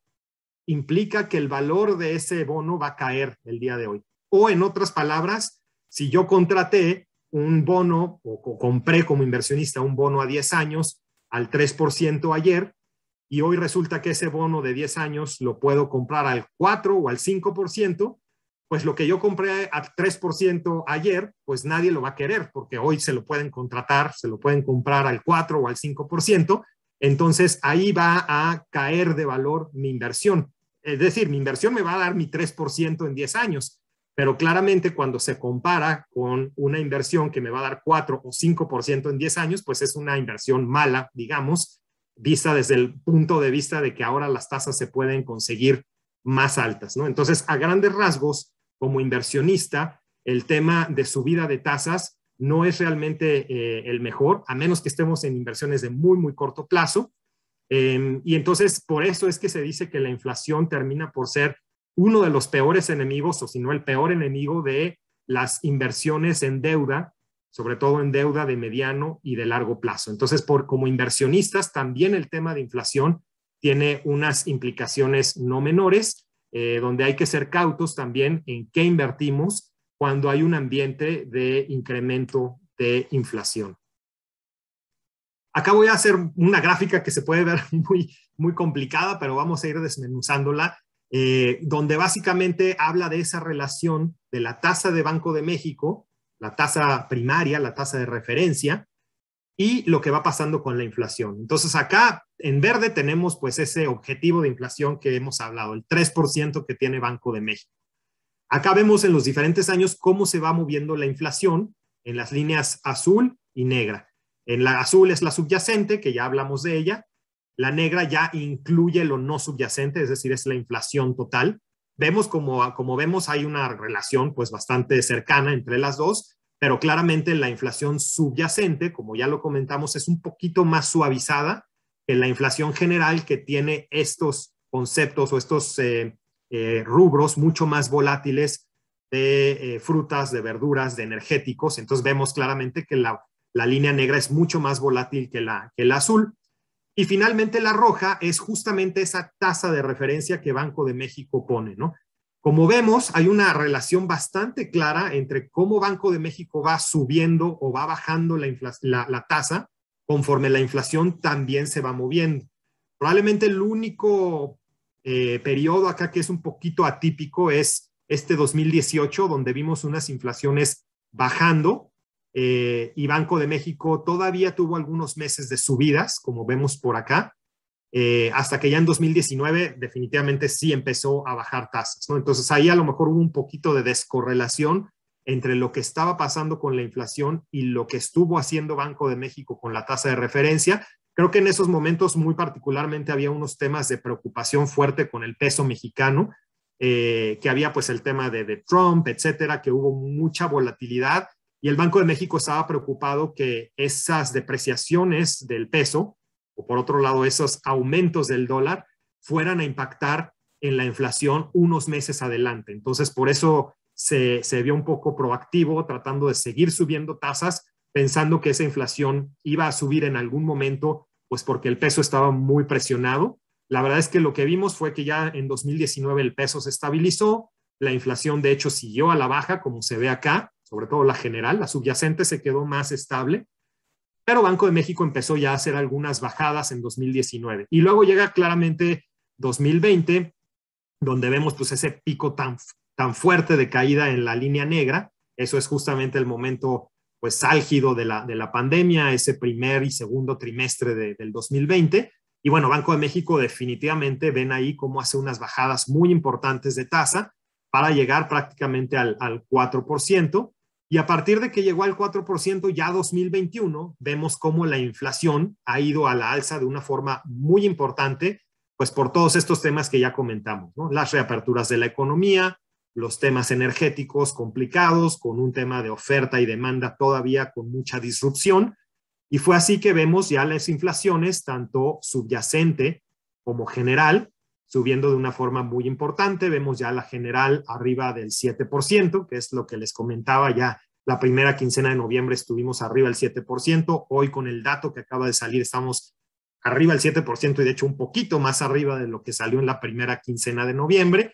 implica que el valor de ese bono va a caer el día de hoy. O en otras palabras, si yo contraté un bono o, compré como inversionista un bono a 10 años al 3% ayer y hoy resulta que ese bono de 10 años lo puedo comprar al 4 o al 5%, pues lo que yo compré a 3% ayer, pues nadie lo va a querer, porque hoy se lo pueden contratar, se lo pueden comprar al 4 o al 5%, entonces ahí va a caer de valor mi inversión. Es decir, mi inversión me va a dar mi 3% en 10 años, pero claramente cuando se compara con una inversión que me va a dar 4 o 5% en 10 años, pues es una inversión mala, digamos, vista desde el punto de vista de que ahora las tasas se pueden conseguir más altas, ¿no? Entonces, a grandes rasgos, como inversionista, el tema de subida de tasas no es realmente eh, el mejor, a menos que estemos en inversiones de muy, muy corto plazo. Em, y entonces, por eso es que se dice que la inflación termina por ser uno de los peores enemigos, o si no el peor enemigo de las inversiones en deuda, sobre todo en deuda de mediano y de largo plazo. Entonces, por, como inversionistas, también el tema de inflación tiene unas implicaciones no menores eh, donde hay que ser cautos también en qué invertimos cuando hay un ambiente de incremento de inflación. Acá voy a hacer una gráfica que se puede ver muy, muy complicada, pero vamos a ir desmenuzándola, eh, donde básicamente habla de esa relación de la tasa de Banco de México, la tasa primaria, la tasa de referencia, y lo que va pasando con la inflación. Entonces acá en verde tenemos pues ese objetivo de inflación que hemos hablado, el 3% que tiene Banco de México. Acá vemos en los diferentes años cómo se va moviendo la inflación en las líneas azul y negra. En la azul es la subyacente, que ya hablamos de ella. La negra ya incluye lo no subyacente, es decir, es la inflación total. Vemos como, como vemos hay una relación pues bastante cercana entre las dos, pero claramente la inflación subyacente, como ya lo comentamos, es un poquito más suavizada que la inflación general que tiene estos conceptos o estos eh, eh, rubros mucho más volátiles de eh, frutas, de verduras, de energéticos. Entonces vemos claramente que la, línea negra es mucho más volátil que la, que la azul. Y finalmente la roja es justamente esa tasa de referencia que Banco de México pone, ¿no? Como vemos, hay una relación bastante clara entre cómo Banco de México va subiendo o va bajando la, tasa conforme la inflación también se va moviendo. Probablemente el único eh, periodo acá que es un poquito atípico es este 2018, donde vimos unas inflaciones bajando eh, y Banco de México todavía tuvo algunos meses de subidas, como vemos por acá, eh, hasta que ya en 2019 definitivamente sí empezó a bajar tasas, Entonces ahí a lo mejor hubo un poquito de descorrelación entre lo que estaba pasando con la inflación y lo que estuvo haciendo Banco de México con la tasa de referencia. Creo que en esos momentos muy particularmente había unos temas de preocupación fuerte con el peso mexicano, eh, que había pues el tema de, de Trump, etcétera, que hubo mucha volatilidad y el Banco de México estaba preocupado que esas depreciaciones del peso o por otro lado esos aumentos del dólar fueran a impactar en la inflación unos meses adelante. Entonces, por eso se, se vio un poco proactivo tratando de seguir subiendo tasas, pensando que esa inflación iba a subir en algún momento, pues porque el peso estaba muy presionado. La verdad es que lo que vimos fue que ya en 2019 el peso se estabilizó, la inflación de hecho siguió a la baja, como se ve acá, sobre todo la general, la subyacente se quedó más estable, pero Banco de México empezó ya a hacer algunas bajadas en 2019 y luego llega claramente 2020, donde vemos pues ese pico tan, tan fuerte de caída en la línea negra. Eso es justamente el momento pues álgido de la, de la pandemia, ese primer y segundo trimestre de, del 2020. Y bueno, Banco de México definitivamente ven ahí cómo hace unas bajadas muy importantes de tasa para llegar prácticamente al, al 4%. Y a partir de que llegó al 4% ya 2021, vemos cómo la inflación ha ido a la alza de una forma muy importante, pues por todos estos temas que ya comentamos, Las reaperturas de la economía, los temas energéticos complicados, con un tema de oferta y demanda todavía con mucha disrupción. Y fue así que vemos ya las inflaciones, tanto subyacente como general, subiendo de una forma muy importante. Vemos ya la general arriba del 7%, que es lo que les comentaba ya. La primera quincena de noviembre estuvimos arriba del 7%. Hoy con el dato que acaba de salir estamos arriba del 7% y de hecho un poquito más arriba de lo que salió en la primera quincena de noviembre.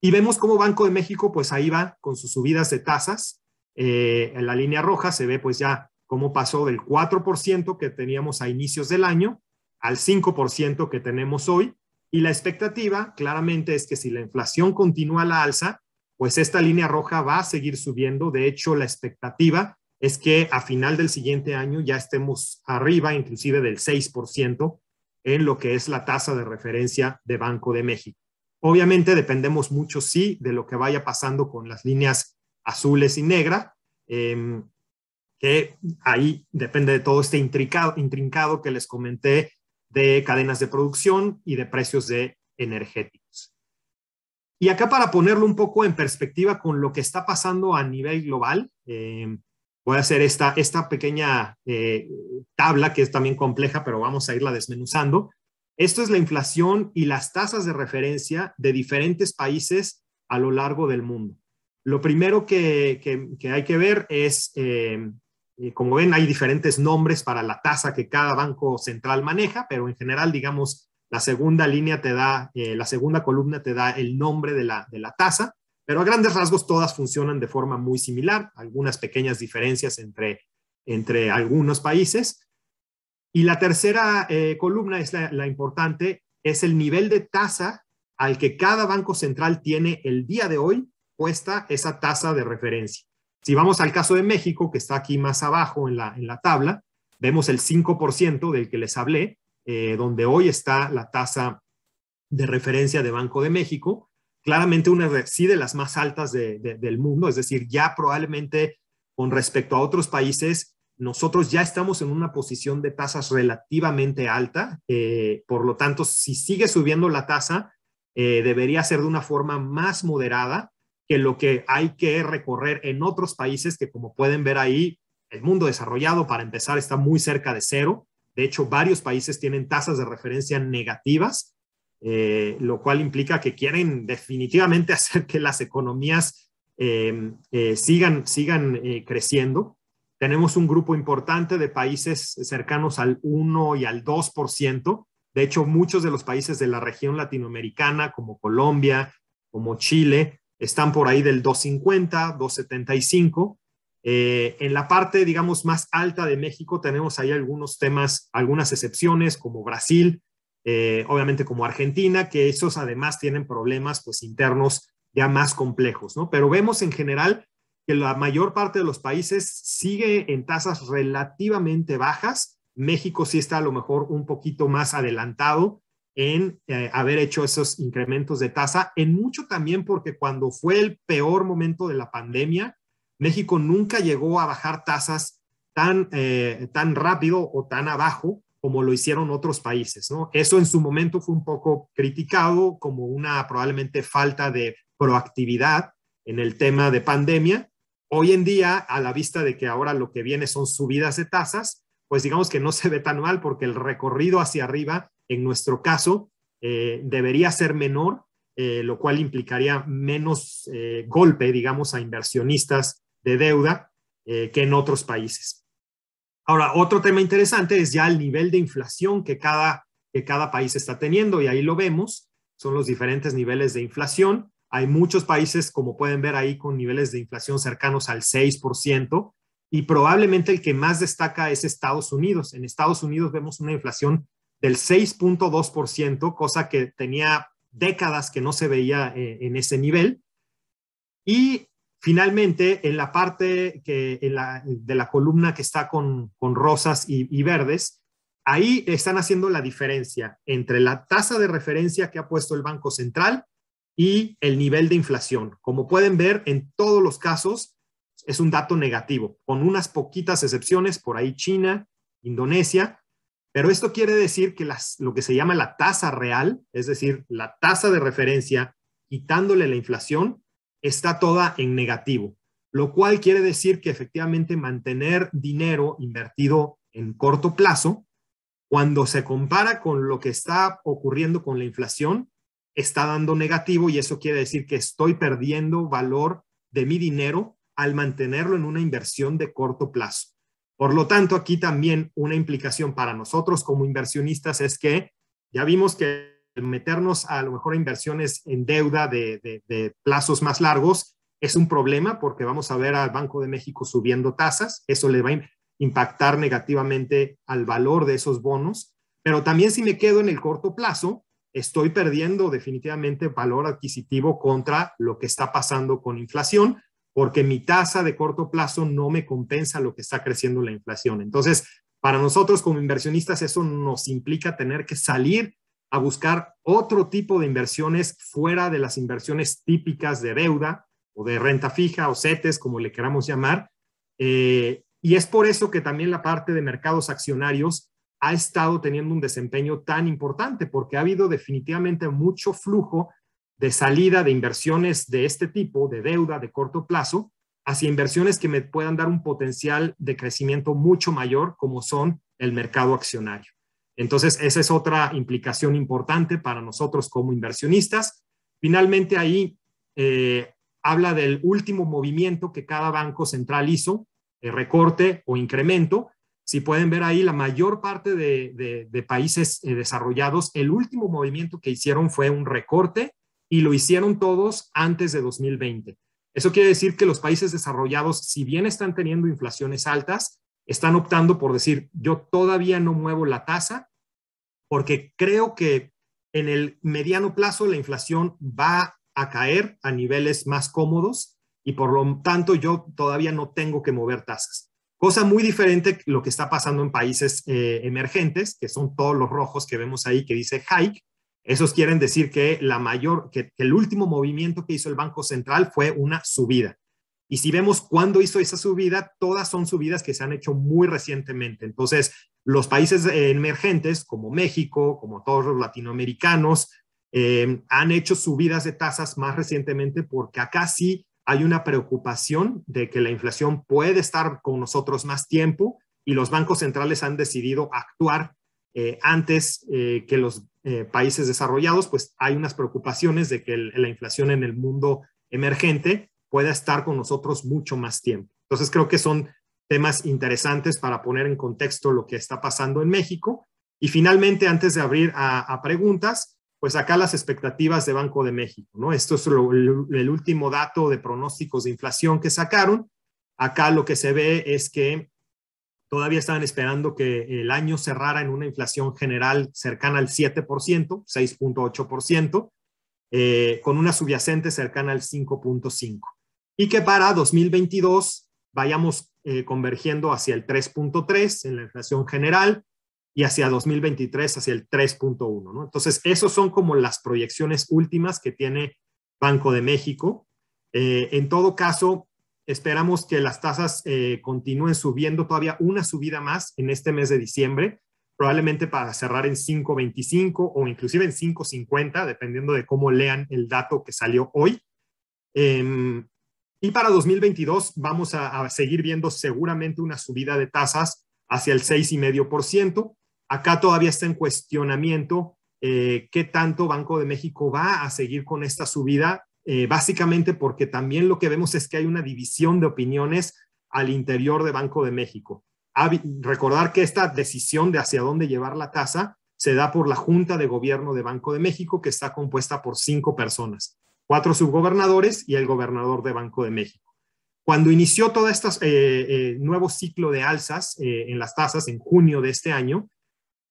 Y vemos cómo Banco de México, pues ahí va con sus subidas de tasas. Eh, en la línea roja se ve pues ya cómo pasó del 4% que teníamos a inicios del año al 5% que tenemos hoy y la expectativa claramente es que si la inflación continúa la alza, pues esta línea roja va a seguir subiendo. De hecho, la expectativa es que a final del siguiente año ya estemos arriba inclusive del 6% en lo que es la tasa de referencia de Banco de México. Obviamente dependemos mucho, sí, de lo que vaya pasando con las líneas azules y negras, em, que ahí depende de todo este intrincado que les comenté de cadenas de producción y de precios de energéticos. Y acá para ponerlo un poco en perspectiva con lo que está pasando a nivel global, em, voy a hacer esta, esta pequeña eh, tabla que es también compleja, pero vamos a irla desmenuzando. Esto es la inflación y las tasas de referencia de diferentes países a lo largo del mundo. Lo primero que, hay que ver es em, eh, como ven, hay diferentes nombres para la tasa que cada banco central maneja, pero en general, digamos, la segunda línea te da, eh, la segunda columna te da el nombre de la, de la tasa, pero a grandes rasgos todas funcionan de forma muy similar, algunas pequeñas diferencias entre, entre algunos países. Y la tercera eh, columna es la importante, es el nivel de tasa al que cada banco central tiene el día de hoy puesta esa tasa de referencia. Si vamos al caso de México, que está aquí más abajo en la, tabla, vemos el 5% del que les hablé, eh, donde hoy está la tasa de referencia de Banco de México, claramente una de, de las más altas del mundo, es decir, ya probablemente con respecto a otros países, nosotros ya estamos en una posición de tasas relativamente alta, eh, por lo tanto, si sigue subiendo la tasa, eh, debería ser de una forma más moderada que lo que hay que recorrer en otros países que como pueden ver ahí, el mundo desarrollado para empezar está muy cerca de cero. De hecho, varios países tienen tasas de referencia negativas, eh, lo cual implica que quieren definitivamente hacer que las economías eh, eh, sigan, sigan creciendo. Tenemos un grupo importante de países cercanos al 1 y al 2%. De hecho, muchos de los países de la región latinoamericana, como Colombia, como Chile, están por ahí del 250, 275. Eh, en la parte, digamos, más alta de México tenemos ahí algunos temas, algunas excepciones como Brasil, eh, obviamente como Argentina, que esos además tienen problemas pues internos ya más complejos, ¿no? Pero vemos en general que la mayor parte de los países sigue en tasas relativamente bajas. México sí está a lo mejor un poquito más adelantado, en eh, haber hecho esos incrementos de tasa, en mucho también porque cuando fue el peor momento de la pandemia, México nunca llegó a bajar tasas tan, eh, tan rápido o tan abajo como lo hicieron otros países, ¿no? Eso en su momento fue un poco criticado como una probablemente falta de proactividad en el tema de pandemia. Hoy en día, a la vista de que ahora lo que viene son subidas de tasas, pues digamos que no se ve tan mal porque el recorrido hacia arriba en nuestro caso, eh, debería ser menor, eh, lo cual implicaría menos eh, golpe, digamos, a inversionistas de deuda que en otros países. Ahora, otro tema interesante es ya el nivel de inflación que cada, que cada país está teniendo, y ahí lo vemos, son los diferentes niveles de inflación. Hay muchos países, como pueden ver ahí, con niveles de inflación cercanos al 6%, y probablemente el que más destaca es Estados Unidos. En Estados Unidos vemos una inflación del 6.2%, cosa que tenía décadas que no se veía eh, en ese nivel. Y finalmente, en la parte que, en la, de la columna que está con, con rosas y verdes, ahí están haciendo la diferencia entre la tasa de referencia que ha puesto el Banco Central y el nivel de inflación. Como pueden ver, en todos los casos es un dato negativo, con unas poquitas excepciones, por ahí China, Indonesia, pero esto quiere decir que lo que se llama la tasa real, es decir, la tasa de referencia, quitándole la inflación, está toda en negativo, lo cual quiere decir que efectivamente mantener dinero invertido en corto plazo, cuando se compara con lo que está ocurriendo con la inflación, está dando negativo y eso quiere decir que estoy perdiendo valor de mi dinero al mantenerlo en una inversión de corto plazo. Por lo tanto, aquí también una implicación para nosotros como inversionistas es que ya vimos que meternos a lo mejor a inversiones en deuda de, de plazos más largos es un problema porque vamos a ver al Banco de México subiendo tasas, eso le va a impactar negativamente al valor de esos bonos, pero también si me quedo en el corto plazo, estoy perdiendo definitivamente valor adquisitivo contra lo que está pasando con inflación porque mi tasa de corto plazo no me compensa lo que está creciendo la inflación. Entonces, para nosotros como inversionistas eso nos implica tener que salir a buscar otro tipo de inversiones fuera de las inversiones típicas de deuda o de renta fija o CETES, como le queramos llamar. Eh, y es por eso que también la parte de mercados accionarios ha estado teniendo un desempeño tan importante, porque ha habido definitivamente mucho flujo de salida de inversiones de este tipo, de deuda de corto plazo, hacia inversiones que me puedan dar un potencial de crecimiento mucho mayor, como son el mercado accionario. Entonces, esa es otra implicación importante para nosotros como inversionistas. Finalmente, ahí eh, habla del último movimiento que cada banco central hizo, el eh, recorte o incremento. Si pueden ver ahí, la mayor parte de, países eh, desarrollados, el último movimiento que hicieron fue un recorte y lo hicieron todos antes de 2020. Eso quiere decir que los países desarrollados, si bien están teniendo inflaciones altas, están optando por decir, yo todavía no muevo la tasa porque creo que en el mediano plazo la inflación va a caer a niveles más cómodos y por lo tanto yo todavía no tengo que mover tasas. Cosa muy diferente lo que está pasando en países eh, emergentes, que son todos los rojos que vemos ahí que dice hike, esos quieren decir que, la mayor, que, el último movimiento que hizo el Banco Central fue una subida. Y si vemos cuándo hizo esa subida, todas son subidas que se han hecho muy recientemente. Entonces, los países emergentes, como México, como todos los latinoamericanos, eh, han hecho subidas de tasas más recientemente porque acá sí hay una preocupación de que la inflación puede estar con nosotros más tiempo y los bancos centrales han decidido actuar eh, antes eh, que los eh, países desarrollados, pues hay unas preocupaciones de que la inflación en el mundo emergente pueda estar con nosotros mucho más tiempo. Entonces creo que son temas interesantes para poner en contexto lo que está pasando en México. Y finalmente, antes de abrir a, preguntas, pues acá las expectativas de Banco de México, ¿no? Esto es el último dato de pronósticos de inflación que sacaron. Acá lo que se ve es que todavía estaban esperando que el año cerrara en una inflación general cercana al 7%, 6.8%, eh, con una subyacente cercana al 5.5%. Y que para 2022 vayamos eh, convergiendo hacia el 3.3% en la inflación general y hacia 2023 hacia el 3.1%. Entonces, esas son como las proyecciones últimas que tiene Banco de México. Eh, en todo caso, Esperamos que las tasas eh, continúen subiendo todavía una subida más en este mes de diciembre, probablemente para cerrar en 5.25 o inclusive en 5.50, dependiendo de cómo lean el dato que salió hoy. Em, y para 2022 vamos a, seguir viendo seguramente una subida de tasas hacia el 6,5%. Acá todavía está en cuestionamiento eh, qué tanto Banco de México va a seguir con esta subida eh, básicamente porque también lo que vemos es que hay una división de opiniones al interior de Banco de México. recordar que esta decisión de hacia dónde llevar la tasa se da por la Junta de Gobierno de Banco de México, que está compuesta por cinco personas, cuatro subgobernadores y el gobernador de Banco de México. Cuando inició todo este eh, eh, nuevo ciclo de alzas en las tasas en junio de este año,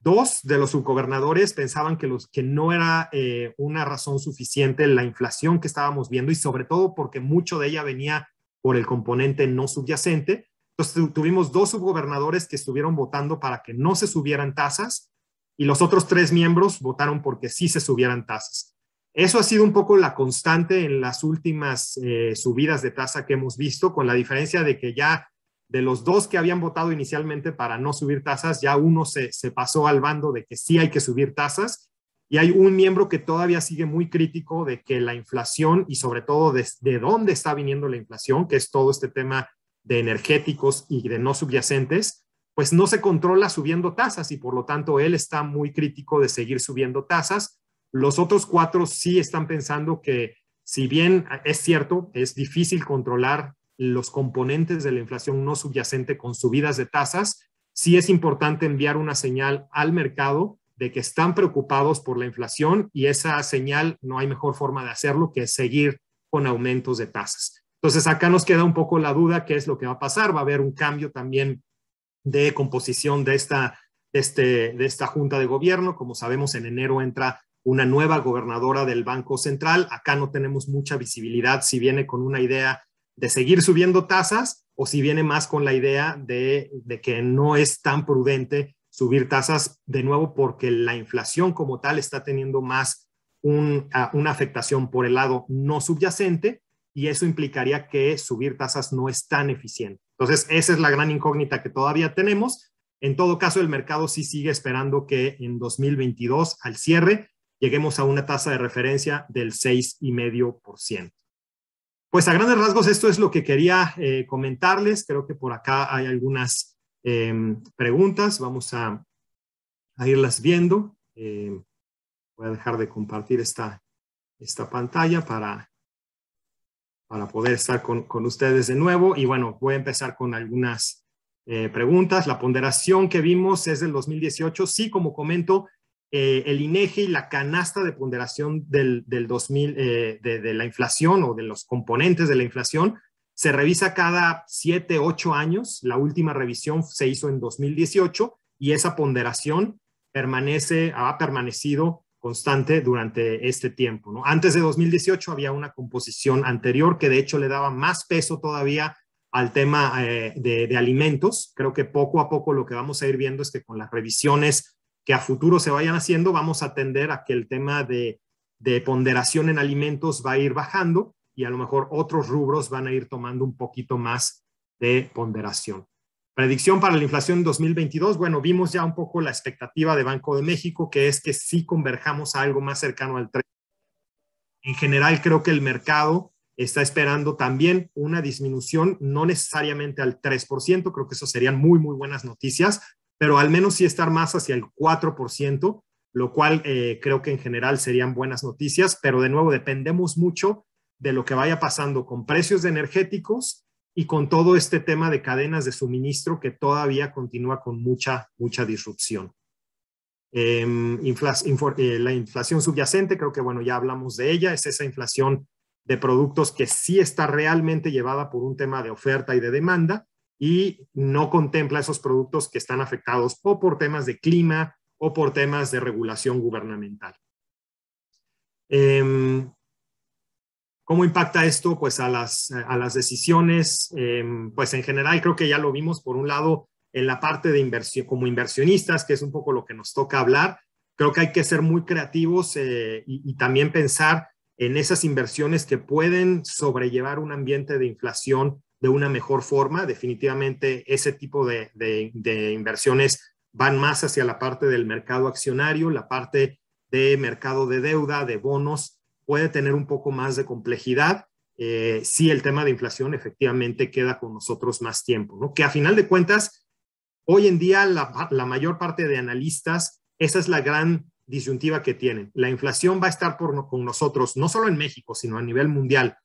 Dos de los subgobernadores pensaban que, los, que no era eh, una razón suficiente la inflación que estábamos viendo y sobre todo porque mucho de ella venía por el componente no subyacente. Entonces tuvimos dos subgobernadores que estuvieron votando para que no se subieran tasas y los otros tres miembros votaron porque sí se subieran tasas. Eso ha sido un poco la constante en las últimas eh, subidas de tasa que hemos visto, con la diferencia de que ya de los dos que habían votado inicialmente para no subir tasas, ya uno se, pasó al bando de que sí hay que subir tasas y hay un miembro que todavía sigue muy crítico de que la inflación y sobre todo de, de dónde está viniendo la inflación, que es todo este tema de energéticos y de no subyacentes, pues no se controla subiendo tasas y por lo tanto él está muy crítico de seguir subiendo tasas. Los otros cuatro sí están pensando que si bien es cierto, es difícil controlar los componentes de la inflación no subyacente con subidas de tasas, sí es importante enviar una señal al mercado de que están preocupados por la inflación y esa señal no hay mejor forma de hacerlo que seguir con aumentos de tasas. Entonces acá nos queda un poco la duda qué es lo que va a pasar. Va a haber un cambio también de composición de esta, de este, esta junta de gobierno. Como sabemos, en enero entra una nueva gobernadora del Banco Central. Acá no tenemos mucha visibilidad si viene con una idea de seguir subiendo tasas o si viene más con la idea de, que no es tan prudente subir tasas de nuevo porque la inflación como tal está teniendo más ah, una afectación por el lado no subyacente y eso implicaría que subir tasas no es tan eficiente. Entonces, esa es la gran incógnita que todavía tenemos. En todo caso, el mercado sí sigue esperando que en 2022, al cierre, lleguemos a una tasa de referencia del 6,5%. Pues a grandes rasgos esto es lo que quería eh, comentarles. Creo que por acá hay algunas em, preguntas. Vamos a, irlas viendo. Em, voy a dejar de compartir esta, esta pantalla para, para poder estar con, ustedes de nuevo. Y bueno, voy a empezar con algunas eh, preguntas. La ponderación que vimos es del 2018. Sí, como comento, eh, el INEGI, la canasta de ponderación del, 2000, eh, de, la inflación o de los componentes de la inflación, se revisa cada 7, 8 años. La última revisión se hizo en 2018 y esa ponderación permanece, ha permanecido constante durante este tiempo. Antes de 2018 había una composición anterior que de hecho le daba más peso todavía al tema eh, de, de alimentos. Creo que poco a poco lo que vamos a ir viendo es que con las revisiones que a futuro se vayan haciendo, vamos a atender a que el tema de, de ponderación en alimentos va a ir bajando y a lo mejor otros rubros van a ir tomando un poquito más de ponderación. Predicción para la inflación en 2022. Bueno, vimos ya un poco la expectativa de Banco de México, que es que sí converjamos a algo más cercano al 3. En general, creo que el mercado está esperando también una disminución, no necesariamente al 3%, creo que eso serían muy, muy buenas noticias, pero al menos sí estar más hacia el 4%, lo cual eh, creo que en general serían buenas noticias, pero de nuevo dependemos mucho de lo que vaya pasando con precios energéticos y con todo este tema de cadenas de suministro que todavía continúa con mucha, mucha disrupción. Em, eh, la inflación subyacente, creo que bueno, ya hablamos de ella, es esa inflación de productos que sí está realmente llevada por un tema de oferta y de demanda, y no contempla esos productos que están afectados o por temas de clima o por temas de regulación gubernamental. Em, ¿Cómo impacta esto? Pues a las, decisiones, em, pues en general creo que ya lo vimos por un lado en la parte de inversión, como inversionistas, que es un poco lo que nos toca hablar. Creo que hay que ser muy creativos eh, y, y, también pensar en esas inversiones que pueden sobrellevar un ambiente de inflación de una mejor forma. Definitivamente ese tipo de, inversiones van más hacia la parte del mercado accionario, la parte de mercado de deuda, de bonos, puede tener un poco más de complejidad. Eh, si el tema de inflación efectivamente queda con nosotros más tiempo, Que a final de cuentas, hoy en día la, mayor parte de analistas, esa es la gran disyuntiva que tienen. La inflación va a estar por, con nosotros, no solo en México, sino a nivel mundial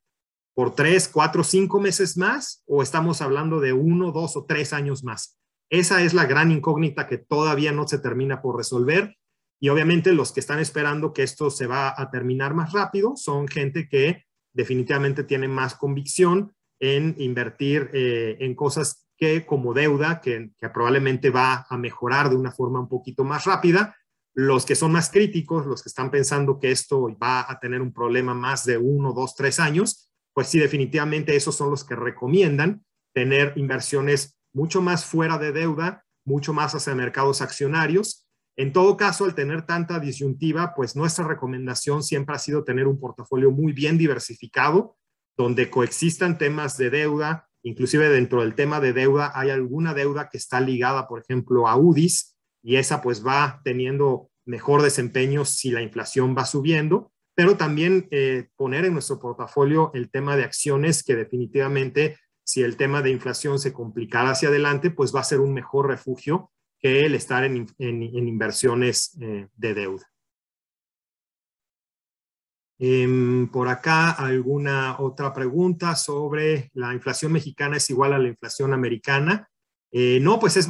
por tres, cuatro, cinco meses más o estamos hablando de uno, dos o tres años más? Esa es la gran incógnita que todavía no se termina por resolver y obviamente los que están esperando que esto se va a terminar más rápido son gente que definitivamente tiene más convicción en invertir eh, en cosas que como deuda, que probablemente va a mejorar de una forma un poquito más rápida, los que son más críticos, los que están pensando que esto va a tener un problema más de uno, dos, tres años, pues sí, definitivamente esos son los que recomiendan tener inversiones mucho más fuera de deuda, mucho más hacia mercados accionarios. En todo caso, al tener tanta disyuntiva, pues nuestra recomendación siempre ha sido tener un portafolio muy bien diversificado, donde coexistan temas de deuda, inclusive dentro del tema de deuda hay alguna deuda que está ligada, por ejemplo, a UDIs, y esa pues va teniendo mejor desempeño si la inflación va subiendo, pero también eh, poner en nuestro portafolio el tema de acciones que definitivamente, si el tema de inflación se complicara hacia adelante, pues va a ser un mejor refugio que el estar en, inversiones eh, de deuda. Em, por acá, alguna otra pregunta sobre la inflación mexicana es igual a la inflación americana. Eh, no, pues es,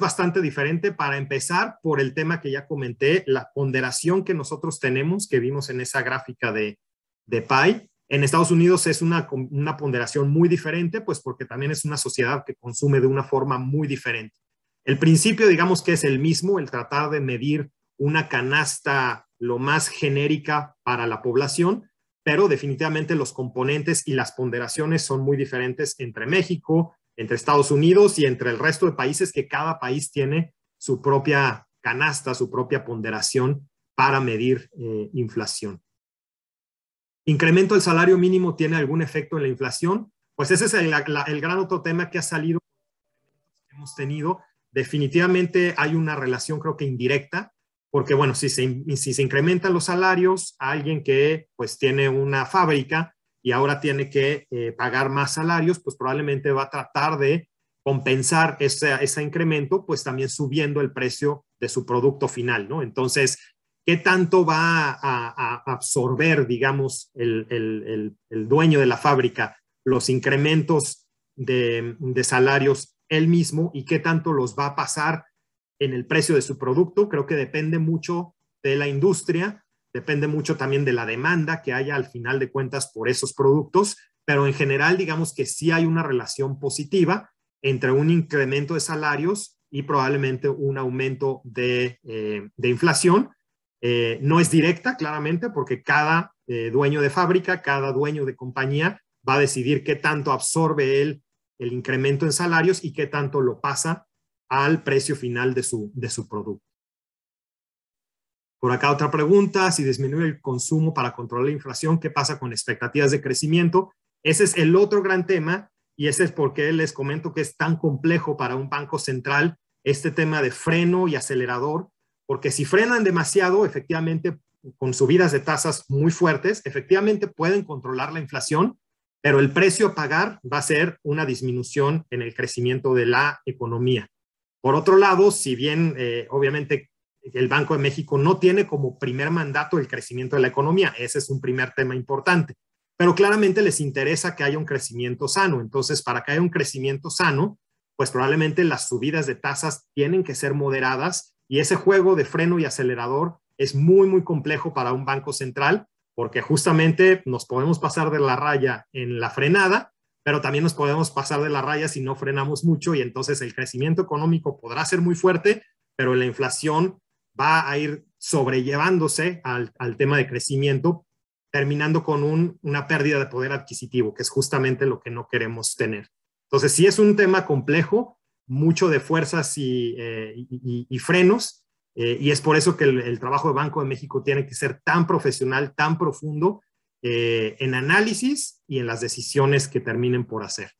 bastante diferente para empezar por el tema que ya comenté, la ponderación que nosotros tenemos, que vimos en esa gráfica de, de PAI. En Estados Unidos es una, una ponderación muy diferente, pues porque también es una sociedad que consume de una forma muy diferente. El principio, digamos que es el mismo, el tratar de medir una canasta lo más genérica para la población, pero definitivamente los componentes y las ponderaciones son muy diferentes entre México, entre Estados Unidos y entre el resto de países que cada país tiene su propia canasta, su propia ponderación para medir eh, inflación. ¿Incremento del salario mínimo tiene algún efecto en la inflación? Pues ese es el, gran otro tema que ha salido, hemos tenido. Definitivamente hay una relación, creo que indirecta, porque bueno, si se, si se incrementan los salarios, a alguien que pues tiene una fábrica, y ahora tiene que eh, pagar más salarios, pues probablemente va a tratar de compensar ese, incremento, pues también subiendo el precio de su producto final, ¿no? Entonces, ¿qué tanto va a, absorber, digamos, el, dueño de la fábrica los incrementos de, de salarios él mismo y qué tanto los va a pasar en el precio de su producto? Creo que depende mucho de la industria Depende mucho también de la demanda que haya al final de cuentas por esos productos, pero en general digamos que sí hay una relación positiva entre un incremento de salarios y probablemente un aumento de, eh, inflación. Eh, no es directa, claramente, porque cada eh, dueño de fábrica, cada dueño de compañía va a decidir qué tanto absorbe él el incremento en salarios y qué tanto lo pasa al precio final de de su producto. Por acá otra pregunta, si disminuye el consumo para controlar la inflación, ¿qué pasa con expectativas de crecimiento? Ese es el otro gran tema y ese es porque les comento que es tan complejo para un banco central este tema de freno y acelerador, porque si frenan demasiado, efectivamente, con subidas de tasas muy fuertes, efectivamente pueden controlar la inflación, pero el precio a pagar va a ser una disminución en el crecimiento de la economía. Por otro lado, si bien eh, obviamente el Banco de México no tiene como primer mandato el crecimiento de la economía. Ese es un primer tema importante. Pero claramente les interesa que haya un crecimiento sano. Entonces, para que haya un crecimiento sano, pues probablemente las subidas de tasas tienen que ser moderadas y ese juego de freno y acelerador es muy, muy complejo para un banco central porque justamente nos podemos pasar de la raya en la frenada, pero también nos podemos pasar de la raya si no frenamos mucho y entonces el crecimiento económico podrá ser muy fuerte, pero la inflación va a ir sobrellevándose al, al tema de crecimiento, terminando con una pérdida de poder adquisitivo, que es justamente lo que no queremos tener. Entonces, sí es un tema complejo, mucho de fuerzas y, eh, frenos, eh, y es por eso que el, trabajo de Banco de México tiene que ser tan profesional, tan profundo eh, en análisis y en las decisiones que terminen por hacer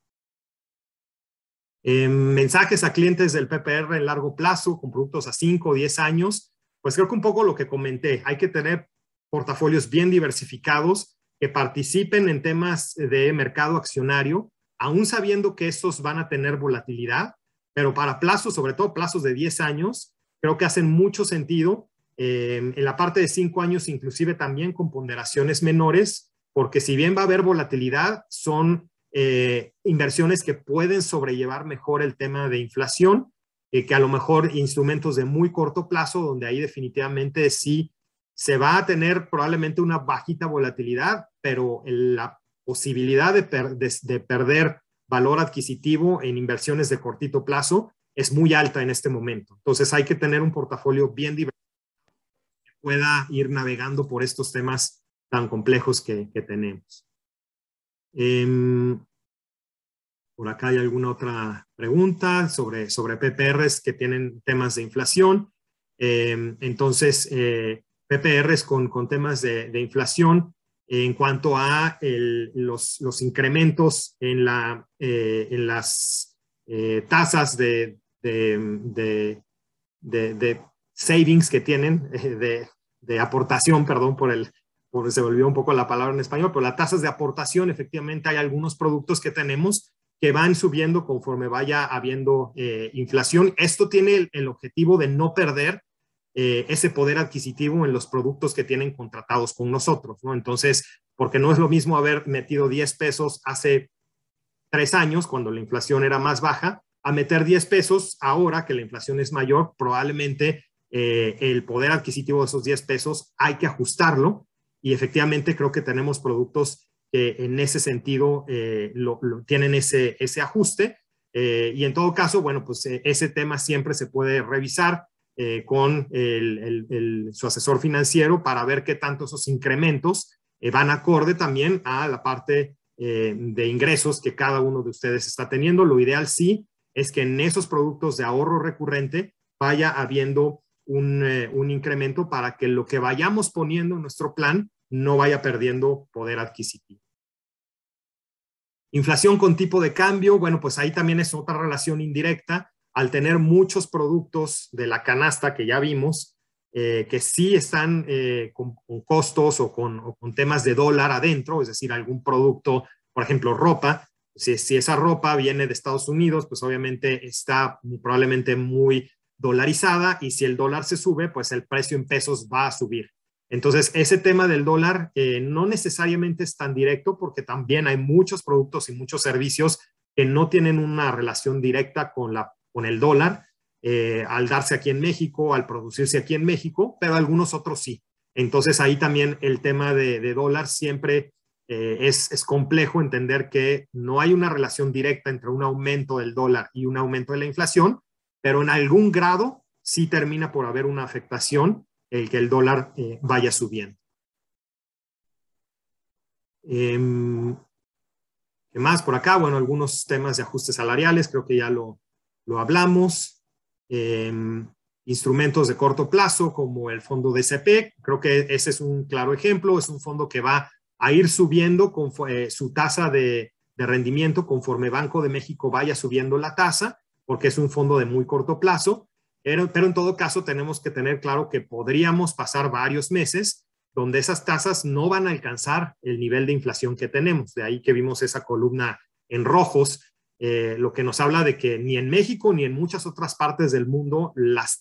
mensajes a clientes del PPR en largo plazo, con productos a 5 o 10 años, pues creo que un poco lo que comenté, hay que tener portafolios bien diversificados que participen en temas de mercado accionario, aún sabiendo que estos van a tener volatilidad, pero para plazos, sobre todo plazos de 10 años, creo que hacen mucho sentido. Em, en la parte de 5 años, inclusive también con ponderaciones menores, porque si bien va a haber volatilidad, son eh, inversiones que pueden sobrellevar mejor el tema de inflación, eh, que a lo mejor instrumentos de muy corto plazo, donde ahí definitivamente sí se va a tener probablemente una bajita volatilidad, pero la posibilidad de, perder valor adquisitivo en inversiones de cortito plazo es muy alta en este momento. Entonces hay que tener un portafolio bien diverso que pueda ir navegando por estos temas tan complejos que tenemos. Em, por acá hay alguna otra pregunta sobre, sobre PPRs que tienen temas de inflación. Em, entonces, eh, PPRs con, temas de, inflación en cuanto a los, incrementos en, la, eh, en las eh, tasas de, de, de, savings que tienen, de, aportación, perdón por el, porque se volvió un poco la palabra en español, pero las tasas de aportación, efectivamente, hay algunos productos que tenemos que van subiendo conforme vaya habiendo eh, inflación. Esto tiene el, objetivo de no perder eh, ese poder adquisitivo en los productos que tienen contratados con nosotros, ¿no? Entonces, porque no es lo mismo haber metido 10 pesos hace tres años, cuando la inflación era más baja, a meter 10 pesos ahora que la inflación es mayor, probablemente eh, el poder adquisitivo de esos 10 pesos hay que ajustarlo y efectivamente creo que tenemos productos que en ese sentido eh, lo, tienen ese, ese ajuste. Eh, y en todo caso, bueno, pues eh, ese tema siempre se puede revisar con el, su asesor financiero para ver qué tanto esos incrementos van acorde también a la parte de ingresos que cada uno de ustedes está teniendo. Lo ideal sí es que en esos productos de ahorro recurrente vaya habiendo un, un incremento para que lo que vayamos poniendo en nuestro plan no vaya perdiendo poder adquisitivo. Inflación con tipo de cambio, bueno, pues ahí también es otra relación indirecta. Al tener muchos productos de la canasta que ya vimos, eh, que sí están eh, con, costos o con, temas de dólar adentro, es decir, algún producto, por ejemplo, ropa. Si, si esa ropa viene de Estados Unidos, pues obviamente está probablemente muy dolarizada y si el dólar se sube, pues el precio en pesos va a subir. Entonces, ese tema del dólar eh, no necesariamente es tan directo porque también hay muchos productos y muchos servicios que no tienen una relación directa con, la, con el dólar eh, al darse aquí en México, al producirse aquí en México, pero algunos otros sí. Entonces ahí también el tema de, dólar siempre eh, es, es, complejo entender que no hay una relación directa entre un aumento del dólar y un aumento de la inflación, pero en algún grado sí termina por haber una afectación el que el dólar eh, vaya subiendo. Em, ¿Qué más por acá? Bueno, algunos temas de ajustes salariales, creo que ya lo, hablamos. Em, instrumentos de corto plazo como el fondo de CP, creo que ese es un claro ejemplo, es un fondo que va a ir subiendo con, eh, su tasa de, rendimiento conforme Banco de México vaya subiendo la tasa, porque es un fondo de muy corto plazo pero, en todo caso tenemos que tener claro que podríamos pasar varios meses donde esas tasas no van a alcanzar el nivel de inflación que tenemos. De ahí que vimos esa columna en rojos, eh, lo que nos habla de que ni en México ni en muchas otras partes del mundo las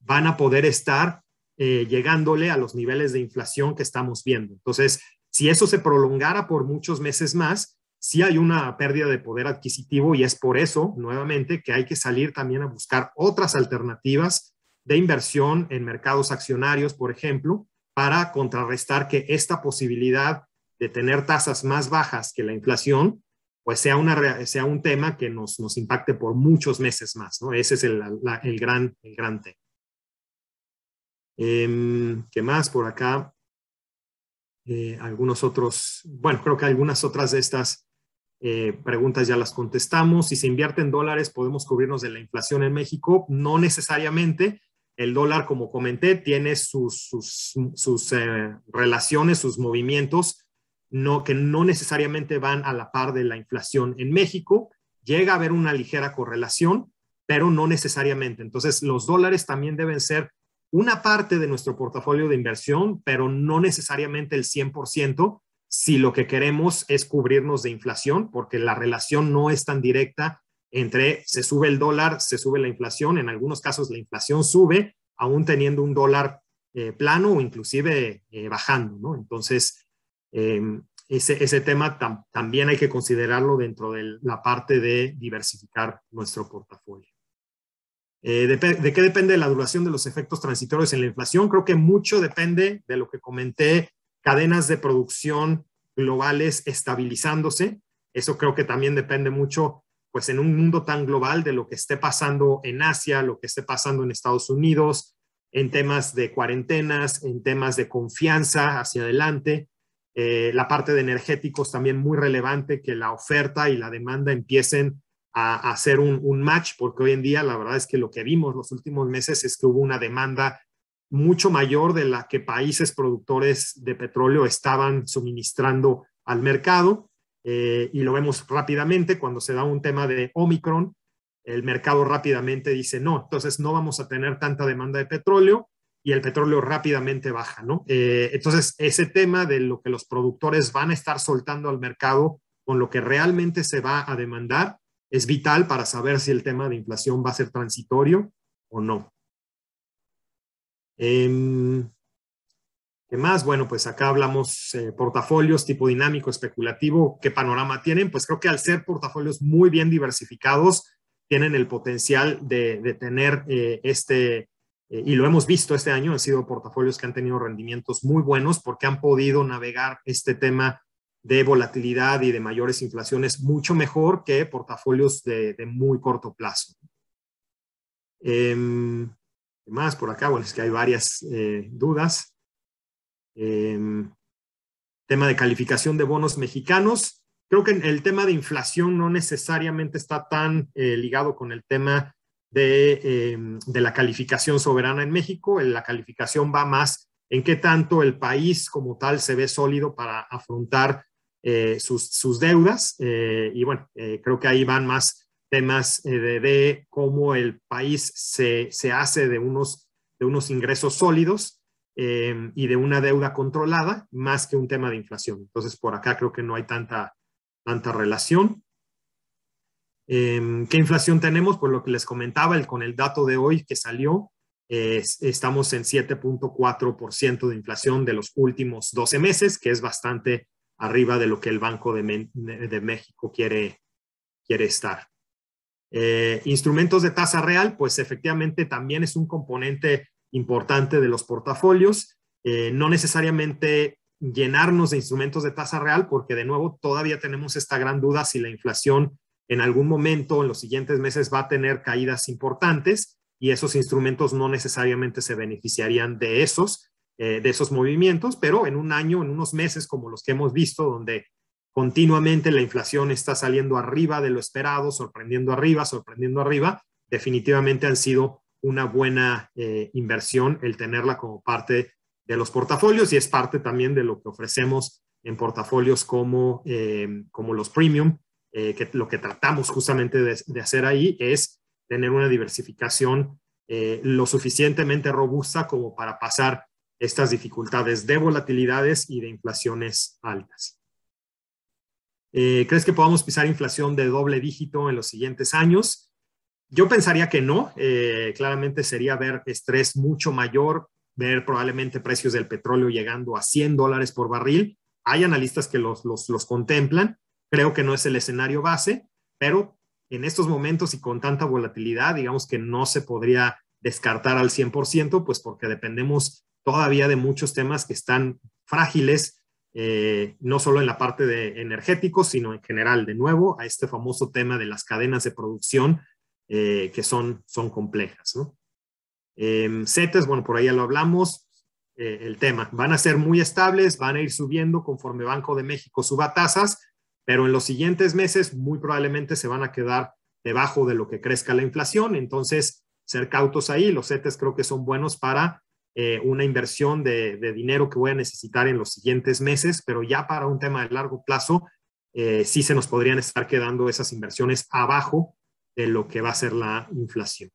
van a poder estar eh, llegándole a los niveles de inflación que estamos viendo. Entonces, si eso se prolongara por muchos meses más, sí hay una pérdida de poder adquisitivo y es por eso, nuevamente, que hay que salir también a buscar otras alternativas de inversión en mercados accionarios, por ejemplo, para contrarrestar que esta posibilidad de tener tasas más bajas que la inflación, pues sea, una, sea un tema que nos, impacte por muchos meses más, ¿no? Ese es el, gran, tema. Em, ¿Qué más por acá? Eh, algunos otros, bueno, creo que algunas otras de estas eh, preguntas ya las contestamos. Si se invierte en dólares, podemos cubrirnos de la inflación en México. No necesariamente. El dólar, como comenté, tiene sus, sus, eh, relaciones, sus movimientos, no, que no necesariamente van a la par de la inflación en México. Llega a haber una ligera correlación, pero no necesariamente. Entonces, los dólares también deben ser una parte de nuestro portafolio de inversión, pero no necesariamente el 100%, si lo que queremos es cubrirnos de inflación, porque la relación no es tan directa entre se sube el dólar, se sube la inflación, en algunos casos la inflación sube, aún teniendo un dólar eh, plano o inclusive eh, bajando, ¿no? Entonces, em, ese, tema también hay que considerarlo dentro de la parte de diversificar nuestro portafolio. Eh, de, de, qué depende la duración de los efectos transitorios en la inflación? Creo que mucho depende de lo que comenté cadenas de producción globales estabilizándose. Eso creo que también depende mucho, pues en un mundo tan global, de lo que esté pasando en Asia, lo que esté pasando en Estados Unidos, en temas de cuarentenas, en temas de confianza hacia adelante. Eh, la parte de energéticos también muy relevante, que la oferta y la demanda empiecen a, hacer un, un match, porque hoy en día la verdad es que lo que vimos los últimos meses es que hubo una demanda mucho mayor de la que países productores de petróleo estaban suministrando al mercado. Eh, y lo vemos rápidamente cuando se da un tema de Omicron, el mercado rápidamente dice, no, entonces no vamos a tener tanta demanda de petróleo y el petróleo rápidamente baja, ¿no? Eh, entonces, ese tema de lo que los productores van a estar soltando al mercado con lo que realmente se va a demandar es vital para saber si el tema de inflación va a ser transitorio o no. Em, ¿Qué más? Bueno, pues acá hablamos eh, portafolios, tipo dinámico, especulativo, ¿qué panorama tienen? Pues creo que al ser portafolios muy bien diversificados, tienen el potencial de, tener eh, este, eh, y lo hemos visto este año, han sido portafolios que han tenido rendimientos muy buenos porque han podido navegar este tema de volatilidad y de mayores inflaciones mucho mejor que portafolios de, muy corto plazo. Em, más por acá? Bueno, es que hay varias eh, dudas. Em, tema de calificación de bonos mexicanos. Creo que el tema de inflación no necesariamente está tan eh, ligado con el tema de, em, de, la calificación soberana en México. Eh, la calificación va más en qué tanto el país como tal se ve sólido para afrontar sus, sus, deudas. y bueno, creo que ahí van más temas eh, de, cómo el país se, hace de unos, de unos ingresos sólidos em, y de una deuda controlada, más que un tema de inflación. Entonces, por acá creo que no hay tanta, tanta relación. Em, ¿Qué inflación tenemos? Por lo que les comentaba, el, con el dato de hoy que salió, estamos en 7.4% de inflación de los últimos 12 meses, que es bastante arriba de lo que el Banco de, México quiere, quiere estar. Eh, instrumentos de tasa real, pues efectivamente también es un componente importante de los portafolios. Eh, no necesariamente llenarnos de instrumentos de tasa real, porque de nuevo todavía tenemos esta gran duda si la inflación en algún momento en los siguientes meses va a tener caídas importantes y esos instrumentos no necesariamente se beneficiarían de esos, eh, de esos movimientos, pero en un año, en unos meses como los que hemos visto, donde continuamente la inflación está saliendo arriba de lo esperado, sorprendiendo arriba, sorprendiendo arriba, definitivamente han sido una buena eh, inversión el tenerla como parte de los portafolios y es parte también de lo que ofrecemos en portafolios como, eh, los premium, eh, que lo que tratamos justamente de, hacer ahí es tener una diversificación lo suficientemente robusta como para pasar estas dificultades de volatilidades y de inflaciones altas. Eh, ¿Crees que podamos pisar inflación de doble dígito en los siguientes años? Yo pensaría que no. Eh, claramente sería ver estrés mucho mayor, ver probablemente precios del petróleo llegando a 100 dólares por barril. Hay analistas que los, los contemplan. Creo que no es el escenario base, pero en estos momentos y con tanta volatilidad, digamos que no se podría descartar al 100%, pues porque dependemos todavía de muchos temas que están frágiles eh, no solo en la parte de energético, sino en general, de nuevo, a este famoso tema de las cadenas de producción eh, que son, son complejas. ¿no? CETES, em, bueno, por ahí ya lo hablamos, eh, el tema, van a ser muy estables, van a ir subiendo conforme Banco de México suba tasas, pero en los siguientes meses muy probablemente se van a quedar debajo de lo que crezca la inflación, entonces ser cautos ahí, los CETES creo que son buenos para eh, una inversión de, dinero que voy a necesitar en los siguientes meses, pero ya para un tema de largo plazo, eh, sí se nos podrían estar quedando esas inversiones abajo de lo que va a ser la inflación.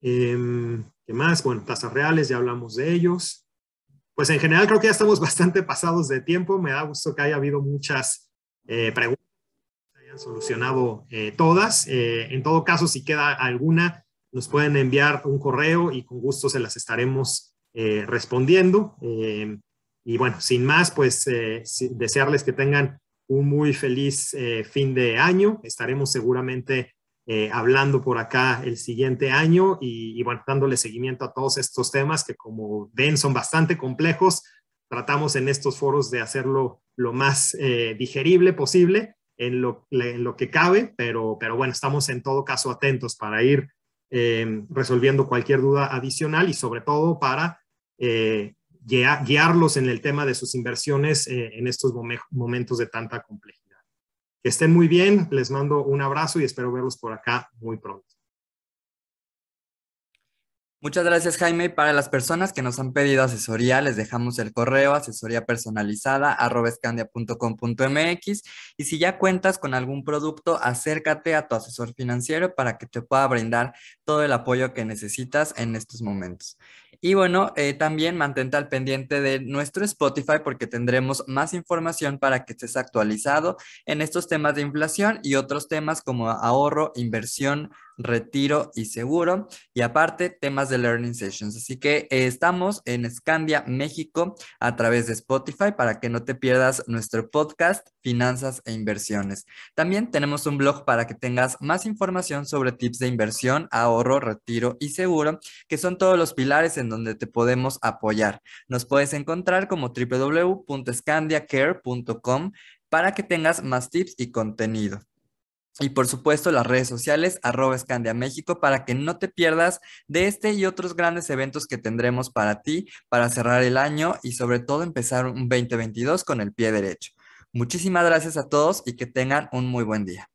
Em, ¿Qué más? Bueno, tasas reales, ya hablamos de ellos. Pues en general creo que ya estamos bastante pasados de tiempo. Me da gusto que haya habido muchas eh, preguntas, que hayan solucionado todas. en todo caso, si queda alguna, nos pueden enviar un correo y con gusto se las estaremos eh, respondiendo. Eh, y bueno, sin más, pues eh, desearles que tengan un muy feliz fin de año. Estaremos seguramente hablando por acá el siguiente año y, y bueno, dándole seguimiento a todos estos temas que como ven son bastante complejos. Tratamos en estos foros de hacerlo lo más digerible posible en lo, en lo que cabe, pero, pero bueno, estamos en todo caso atentos para ir Em, resolviendo cualquier duda adicional y sobre todo para eh, guiarlos en el tema de sus inversiones eh, en estos momentos de tanta complejidad. Que estén muy bien, les mando un abrazo y espero verlos por acá muy pronto. Muchas gracias, Jaime. Para las personas que nos han pedido asesoría, les dejamos el correo asesoría personalizada Y si ya cuentas con algún producto, acércate a tu asesor financiero para que te pueda brindar todo el apoyo que necesitas en estos momentos. Y bueno, eh, también mantente al pendiente de nuestro Spotify porque tendremos más información para que estés actualizado en estos temas de inflación y otros temas como ahorro, inversión, retiro y seguro, y aparte temas de Learning Sessions. Así que eh, estamos en Scandia, México, a través de Spotify para que no te pierdas nuestro podcast Finanzas e Inversiones. También tenemos un blog para que tengas más información sobre tips de inversión, ahorro, retiro y seguro, que son todos los pilares en donde te podemos apoyar. Nos puedes encontrar como www.scandiacare.com para que tengas más tips y contenido y por supuesto las redes sociales arroba México para que no te pierdas de este y otros grandes eventos que tendremos para ti para cerrar el año y sobre todo empezar un 2022 con el pie derecho. Muchísimas gracias a todos y que tengan un muy buen día.